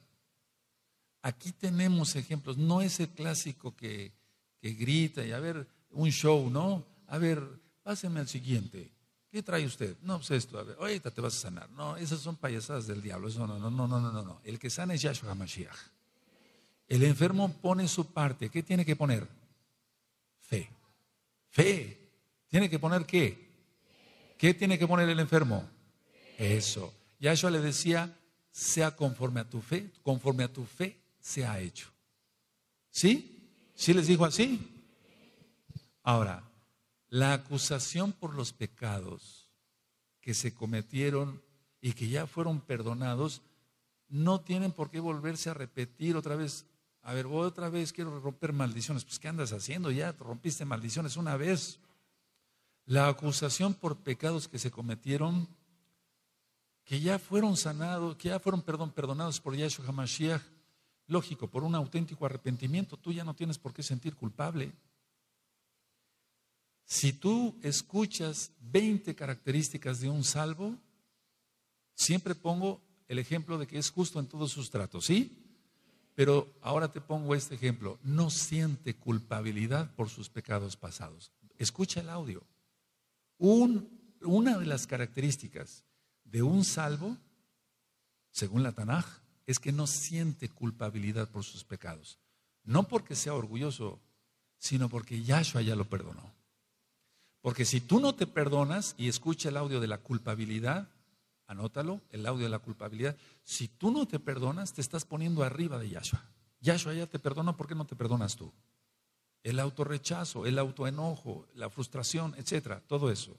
Aquí tenemos ejemplos, no es el clásico que, grita y a ver, un show, ¿no? A ver, páseme al siguiente. ¿Qué trae usted? No, pues esto, a ver, ahorita te vas a sanar. No, esas son payasadas del diablo, eso no, no, no, no, no, no. El que sana es Yahshua HaMashiach El enfermo pone su parte, ¿qué tiene que poner? Fe. Fe. ¿Tiene que poner qué? ¿Qué tiene que poner el enfermo? Eso. Yahshua le decía, sea conforme a tu fe, conforme a tu fe se ha hecho. ¿Sí? ¿Sí les dijo así? Ahora, la acusación por los pecados que se cometieron y que ya fueron perdonados, no tienen por qué volverse a repetir otra vez. A ver, otra vez, quiero romper maldiciones. Pues, ¿qué andas haciendo? Ya rompiste maldiciones una vez. La acusación por pecados que se cometieron, que ya fueron sanados, que ya fueron perdonados por Yahshua HaMashiach, lógico, por un auténtico arrepentimiento, tú ya no tienes por qué sentir culpable. Si tú escuchas 20 características de un salvo, siempre pongo el ejemplo de que es justo en todos sus tratos, ¿sí? Pero ahora te pongo este ejemplo. No siente culpabilidad por sus pecados pasados. Escucha el audio. Un, una de las características de un salvo, según la Tanaj, es que no siente culpabilidad por sus pecados. No porque sea orgulloso, sino porque Yahshua ya lo perdonó. Porque si tú no te perdonas y escucha el audio de la culpabilidad, anótalo, el audio de la culpabilidad, si tú no te perdonas, te estás poniendo arriba de Yahshua. Yahshua ya te perdonó, ¿por qué no te perdonas tú? El autorrechazo, el autoenojo, la frustración, etcétera, todo eso.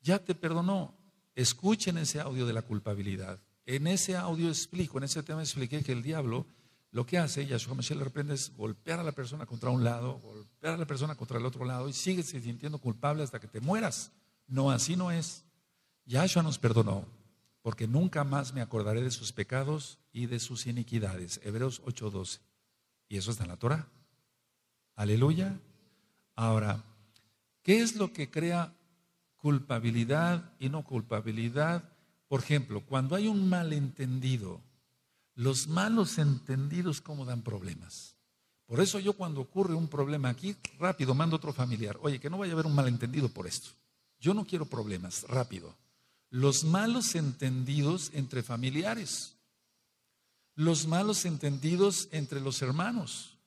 Ya te perdonó. Escuchen ese audio de la culpabilidad en ese audio explico, en ese tema expliqué que el diablo lo que hace, Yahshua Mashiach le reprende, es golpear a la persona contra un lado, golpear a la persona contra el otro lado y sigue sintiendo culpable hasta que te mueras. No, así no es. Yahshua nos perdonó, porque nunca más me acordaré de sus pecados y de sus iniquidades. Hebreos 8:12. Y eso está en la Torah. Aleluya. Ahora, ¿qué es lo que crea culpabilidad y no culpabilidad? Por ejemplo, cuando hay un malentendido, los malos entendidos cómo dan problemas. Por eso yo cuando ocurre un problema aquí, rápido mando otro familiar. Oye, que no vaya a haber un malentendido por esto. Yo no quiero problemas, rápido. Los malos entendidos entre familiares. Los malos entendidos entre los hermanos.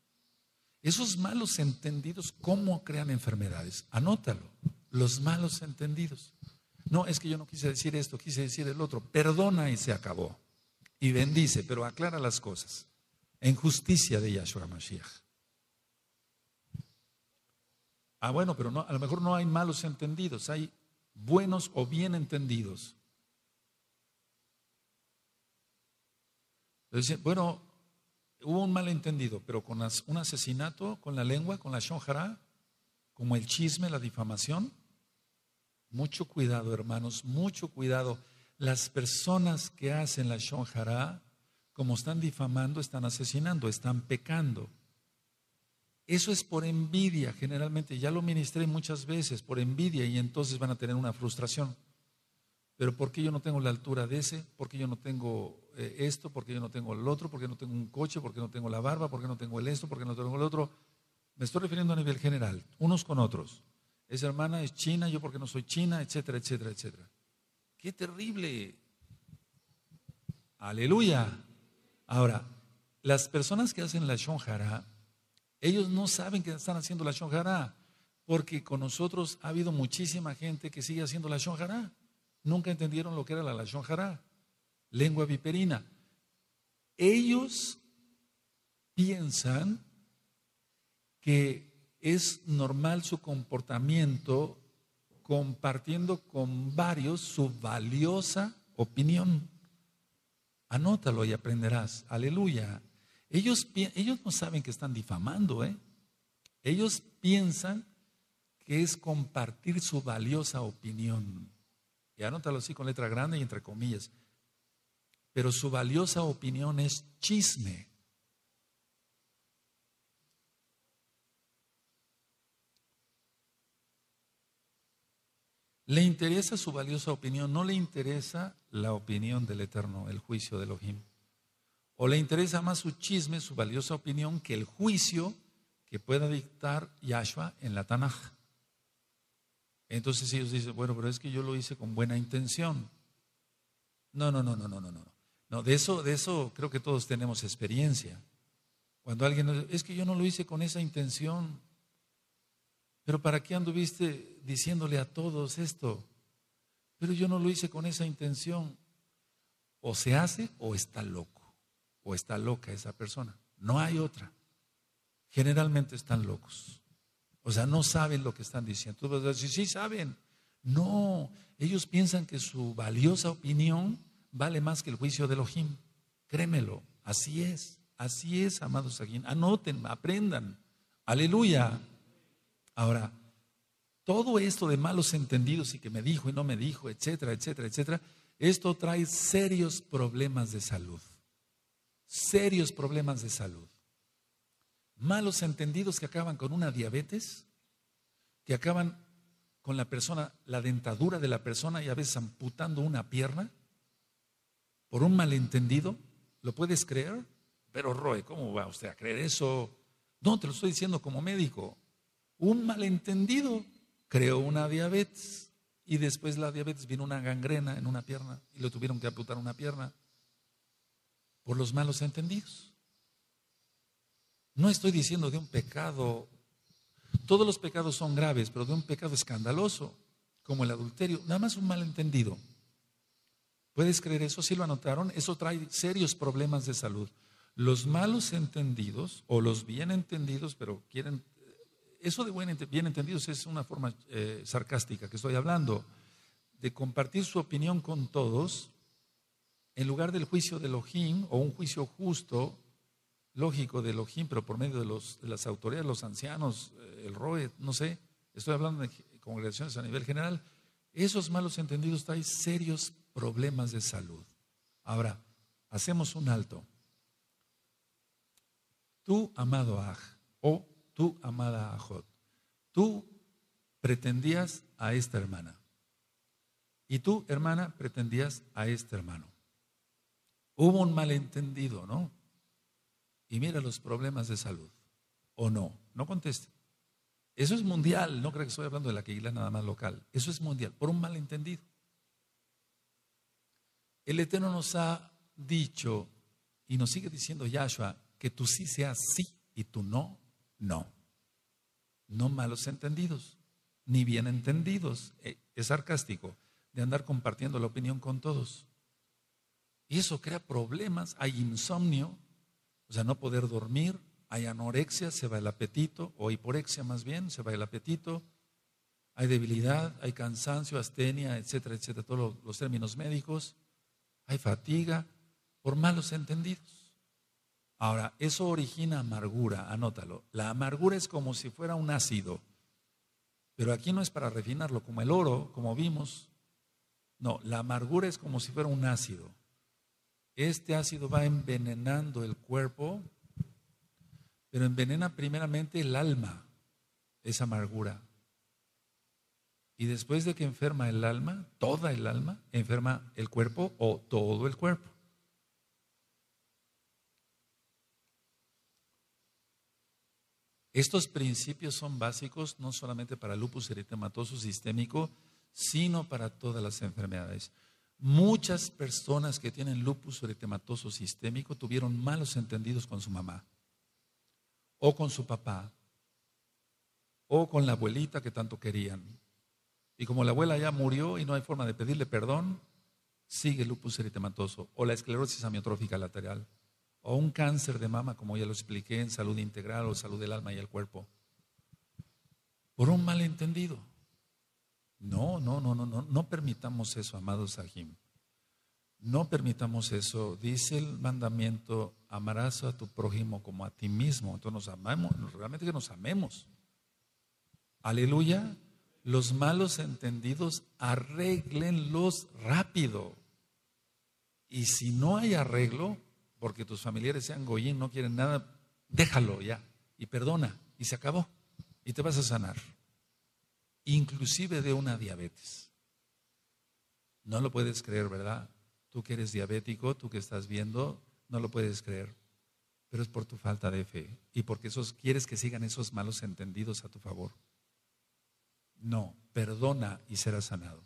Esos malos entendidos, ¿cómo crean enfermedades? Anótalo. Los malos entendidos. No, es que yo no quise decir esto, quise decir el otro. Perdona y se acabó. Y bendice, pero aclara las cosas. En justicia de Yahshua Mashiach. Ah, bueno, pero no, a lo mejor no hay malos entendidos, hay buenos o bien entendidos. bueno, hubo un malentendido, pero con un asesinato, con la lengua, con la shonjara, como el chisme, la difamación, mucho cuidado, hermanos, mucho cuidado. Las personas que hacen la shonjara, como están difamando, están asesinando, están pecando. Eso es por envidia, generalmente. Ya lo ministré muchas veces, por envidia, y entonces van a tener una frustración. Pero ¿por qué yo no tengo la altura de ese? ¿Por qué yo no tengo eh, esto? ¿Por qué yo no tengo el otro? ¿Por qué no tengo un coche? ¿Por qué no tengo la barba? ¿Por qué no tengo el esto? ¿Por qué no tengo el otro? Me estoy refiriendo a nivel general, unos con otros. Es hermana es china, yo porque no soy china, etcétera, etcétera, etcétera. Qué terrible. Aleluya. Ahora, las personas que hacen la shonjara, ellos no saben que están haciendo la shonjara, porque con nosotros ha habido muchísima gente que sigue haciendo la shonjara. Nunca entendieron lo que era la Shonjara, lengua viperina. Ellos piensan que es normal su comportamiento compartiendo con varios su valiosa opinión. Anótalo y aprenderás. Aleluya. Ellos, ellos no saben que están difamando, ¿eh? Ellos piensan que es compartir su valiosa opinión. Y anótalo así con letra grande y entre comillas. Pero su valiosa opinión es chisme. Le interesa su valiosa opinión, no le interesa la opinión del Eterno, el juicio del Elohim. O le interesa más su chisme, su valiosa opinión, que el juicio que pueda dictar Yahshua en la Tanaj. Entonces ellos dicen, bueno, pero es que yo lo hice con buena intención. No, no, no, no, no, no, no. No, de eso, de eso creo que todos tenemos experiencia. Cuando alguien dice, es que yo no lo hice con esa intención, pero ¿para qué anduviste diciéndole a todos esto, pero yo no lo hice con esa intención. O se hace o está loco, o está loca esa persona. No hay otra. Generalmente están locos. O sea, no saben lo que están diciendo. Tú sí saben. No, ellos piensan que su valiosa opinión vale más que el juicio de Elohim. Créemelo, así es, así es, amados aquí. Anoten, aprendan. Aleluya. Ahora, todo esto de malos entendidos y que me dijo y no me dijo, etcétera, etcétera, etcétera, esto trae serios problemas de salud. Serios problemas de salud. Malos entendidos que acaban con una diabetes, que acaban con la persona, la dentadura de la persona y a veces amputando una pierna por un malentendido. ¿Lo puedes creer? Pero Roe, ¿cómo va usted a creer eso? No, te lo estoy diciendo como médico. Un malentendido creó una diabetes y después la diabetes vino una gangrena en una pierna y lo tuvieron que amputar una pierna por los malos entendidos. No estoy diciendo de un pecado, todos los pecados son graves, pero de un pecado escandaloso como el adulterio, nada más un malentendido. ¿Puedes creer eso? Si ¿Sí lo anotaron, eso trae serios problemas de salud. Los malos entendidos o los bien entendidos, pero quieren eso de bien entendidos es una forma eh, sarcástica que estoy hablando, de compartir su opinión con todos, en lugar del juicio de Elohim o un juicio justo, lógico de Elohim, pero por medio de, los, de las autoridades, los ancianos, eh, el ROE, no sé, estoy hablando de congregaciones a nivel general, esos malos entendidos traen serios problemas de salud. Ahora, hacemos un alto. Tú, amado Aj, o tú, amada Ajot, tú pretendías a esta hermana. Y tú, hermana, pretendías a este hermano. Hubo un malentendido, ¿no? Y mira los problemas de salud. ¿O no? No conteste. Eso es mundial. No creo que estoy hablando de la Keila nada más local. Eso es mundial, por un malentendido. El Eterno nos ha dicho y nos sigue diciendo Yahshua que tú sí seas sí y tú no no. No malos entendidos, ni bien entendidos. Eh, es sarcástico de andar compartiendo la opinión con todos. Y eso crea problemas. Hay insomnio, o sea, no poder dormir. Hay anorexia, se va el apetito, o hiporexia más bien, se va el apetito. Hay debilidad, hay cansancio, astenia, etcétera, etcétera, todos los términos médicos. Hay fatiga por malos entendidos. Ahora, eso origina amargura, anótalo. La amargura es como si fuera un ácido, pero aquí no es para refinarlo, como el oro, como vimos. No, la amargura es como si fuera un ácido. Este ácido va envenenando el cuerpo, pero envenena primeramente el alma, esa amargura. Y después de que enferma el alma, toda el alma, enferma el cuerpo o todo el cuerpo. Estos principios son básicos no solamente para lupus eritematoso sistémico, sino para todas las enfermedades. Muchas personas que tienen lupus eritematoso sistémico tuvieron malos entendidos con su mamá, o con su papá, o con la abuelita que tanto querían. Y como la abuela ya murió y no hay forma de pedirle perdón, sigue lupus eritematoso o la esclerosis amiotrófica lateral o un cáncer de mama, como ya lo expliqué, en salud integral o salud del alma y el cuerpo, por un malentendido. No, no, no, no, no, no permitamos eso, amados Sahim. No permitamos eso. Dice el mandamiento, amarás a tu prójimo como a ti mismo. Entonces nos amamos, realmente que nos amemos. Aleluya. Los malos entendidos arreglenlos rápido. Y si no hay arreglo, porque tus familiares sean goyín, no quieren nada, déjalo ya y perdona y se acabó y te vas a sanar. Inclusive de una diabetes. No lo puedes creer, ¿verdad? Tú que eres diabético, tú que estás viendo, no lo puedes creer. Pero es por tu falta de fe y porque esos quieres que sigan esos malos entendidos a tu favor. No, perdona y serás sanado.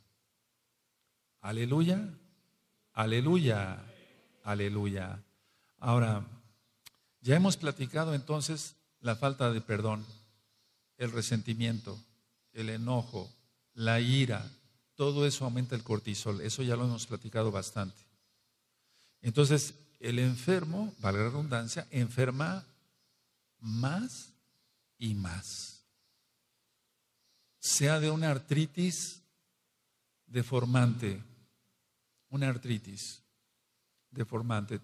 Aleluya. Aleluya. Aleluya. Ahora, ya hemos platicado entonces la falta de perdón, el resentimiento, el enojo, la ira, todo eso aumenta el cortisol, eso ya lo hemos platicado bastante. Entonces, el enfermo, valga la redundancia, enferma más y más. Sea de una artritis deformante, una artritis deformante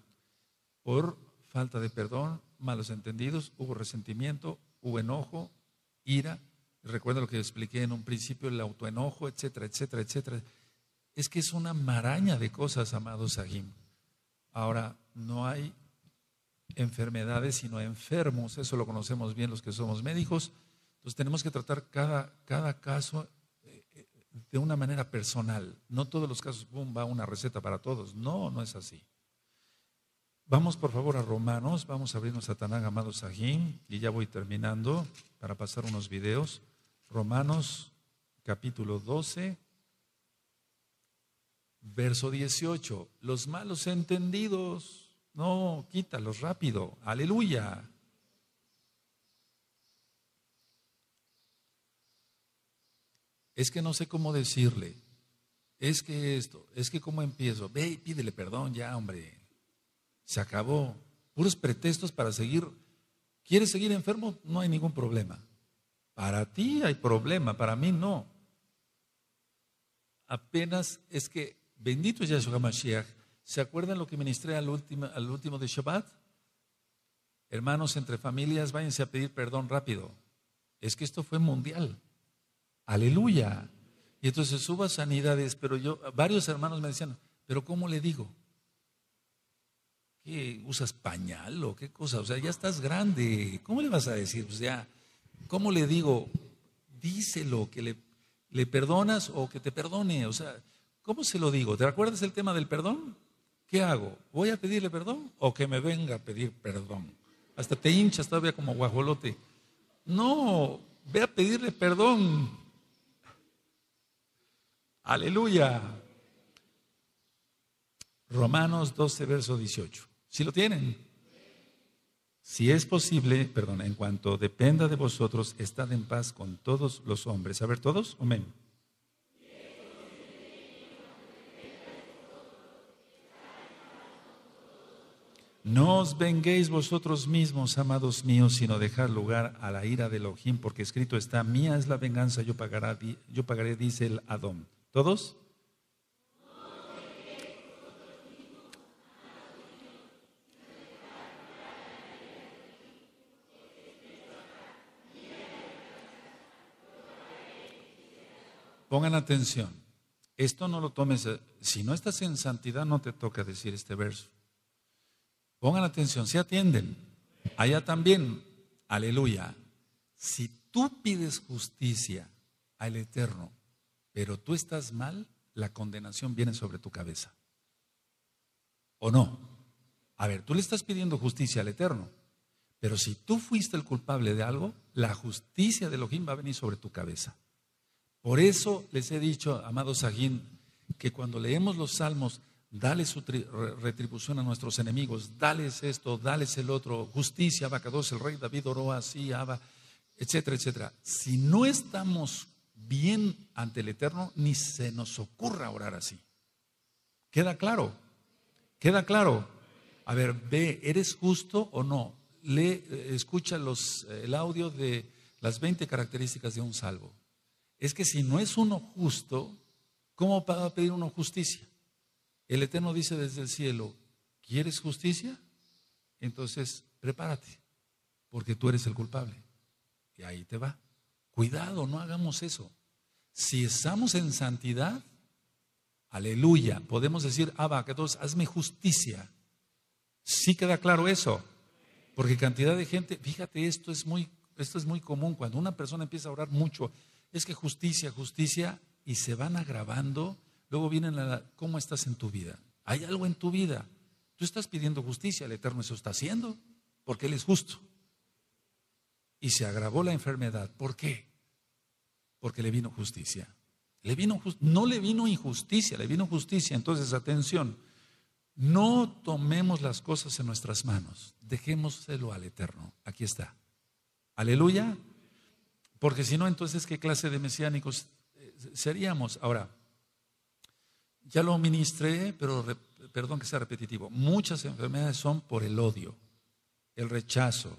por falta de perdón, malos entendidos, hubo resentimiento, hubo enojo, ira. Recuerdo lo que expliqué en un principio, el autoenojo, etcétera, etcétera, etcétera. Es que es una maraña de cosas, amados Sahim. Ahora, no hay enfermedades, sino enfermos. Eso lo conocemos bien los que somos médicos. Entonces tenemos que tratar cada, cada caso eh, eh, de una manera personal. No todos los casos, pum, va una receta para todos. No, no es así. Vamos por favor a Romanos, vamos a abrirnos a Tanagamado amados y ya voy terminando para pasar unos videos. Romanos capítulo 12, verso 18. Los malos entendidos, no, quítalos rápido, aleluya. Es que no sé cómo decirle, es que esto, es que cómo empiezo, ve y pídele perdón ya, hombre, se acabó. Puros pretextos para seguir. ¿Quieres seguir enfermo? No hay ningún problema. Para ti hay problema, para mí no. Apenas es que, bendito Yahshua Mashiach, ¿se acuerdan lo que ministré al último, al último de Shabbat? Hermanos, entre familias, váyanse a pedir perdón rápido. Es que esto fue mundial. Aleluya. Y entonces suba sanidades, pero yo, varios hermanos me decían, pero ¿cómo le digo? ¿Qué usas pañal o qué cosa? O sea, ya estás grande. ¿Cómo le vas a decir? O pues sea, ¿cómo le digo? Díselo, que le, le perdonas o que te perdone. O sea, ¿cómo se lo digo? ¿Te acuerdas el tema del perdón? ¿Qué hago? ¿Voy a pedirle perdón o que me venga a pedir perdón? Hasta te hinchas todavía como guajolote. No, ve a pedirle perdón. Aleluya. Romanos 12, verso 18. Si lo tienen? Si es posible, perdón, en cuanto dependa de vosotros, estad en paz con todos los hombres. A ver, todos, amén. No os venguéis vosotros mismos, amados míos, sino dejad lugar a la ira del Ojim, porque escrito está, mía es la venganza, yo, pagará, yo pagaré, dice el Adón. ¿Todos? Pongan atención. Esto no lo tomes. Si no estás en santidad, no te toca decir este verso. Pongan atención, si atienden. Allá también. Aleluya. Si tú pides justicia al Eterno, pero tú estás mal, la condenación viene sobre tu cabeza. ¿O no? A ver, tú le estás pidiendo justicia al Eterno, pero si tú fuiste el culpable de algo, la justicia de Elohim va a venir sobre tu cabeza. Por eso les he dicho, amados Sajín, que cuando leemos los salmos, dale su retribución a nuestros enemigos, dales esto, dales el otro, justicia, abacados, el rey David oró así, Abba, etcétera, etcétera. Si no estamos bien ante el Eterno, ni se nos ocurra orar así. ¿Queda claro? ¿Queda claro? A ver, ve, ¿eres justo o no? Lee, eh, escucha los, el audio de las 20 características de un salvo es que si no es uno justo, ¿cómo va a pedir uno justicia? El Eterno dice desde el cielo, ¿quieres justicia? Entonces, prepárate, porque tú eres el culpable. Y ahí te va. Cuidado, no hagamos eso. Si estamos en santidad, aleluya, podemos decir, Abba, que todos, hazme justicia. Sí queda claro eso, porque cantidad de gente, fíjate, esto es muy, esto es muy común. Cuando una persona empieza a orar mucho, es que justicia, justicia, y se van agravando. Luego vienen la, ¿cómo estás en tu vida? Hay algo en tu vida. Tú estás pidiendo justicia, el Eterno eso está haciendo, porque Él es justo. Y se agravó la enfermedad. ¿Por qué? Porque le vino justicia. Le no le vino injusticia, le vino justicia. Entonces, atención, no tomemos las cosas en nuestras manos, dejémoselo al Eterno. Aquí está. Aleluya. Porque si no, entonces, ¿qué clase de mesiánicos eh, seríamos? Ahora, ya lo ministré, pero perdón que sea repetitivo. Muchas enfermedades son por el odio, el rechazo,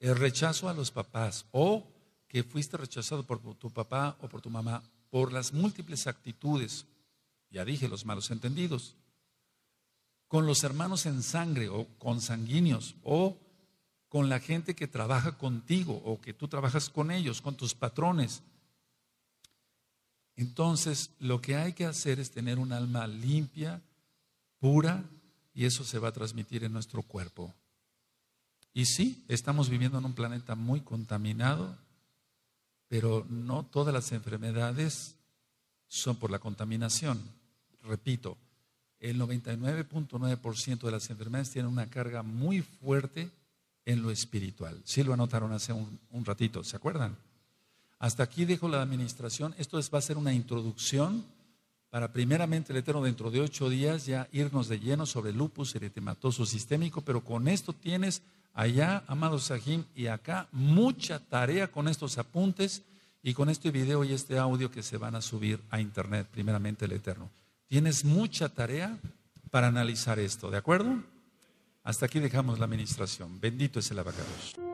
el rechazo a los papás o que fuiste rechazado por tu papá o por tu mamá por las múltiples actitudes, ya dije, los malos entendidos, con los hermanos en sangre o consanguíneos o con la gente que trabaja contigo o que tú trabajas con ellos, con tus patrones. Entonces, lo que hay que hacer es tener un alma limpia, pura, y eso se va a transmitir en nuestro cuerpo. Y sí, estamos viviendo en un planeta muy contaminado, pero no todas las enfermedades son por la contaminación. Repito, el 99.9% de las enfermedades tienen una carga muy fuerte en lo espiritual. Sí lo anotaron hace un, ratito, ¿se acuerdan? Hasta aquí dijo la administración, esto es, va a ser una introducción para primeramente el Eterno dentro de ocho días ya irnos de lleno sobre lupus eritematoso sistémico, pero con esto tienes allá, amado Sahim, y acá mucha tarea con estos apuntes y con este video y este audio que se van a subir a internet, primeramente el Eterno. Tienes mucha tarea para analizar esto, ¿de acuerdo? Hasta aquí dejamos la administración. Bendito es el abacados.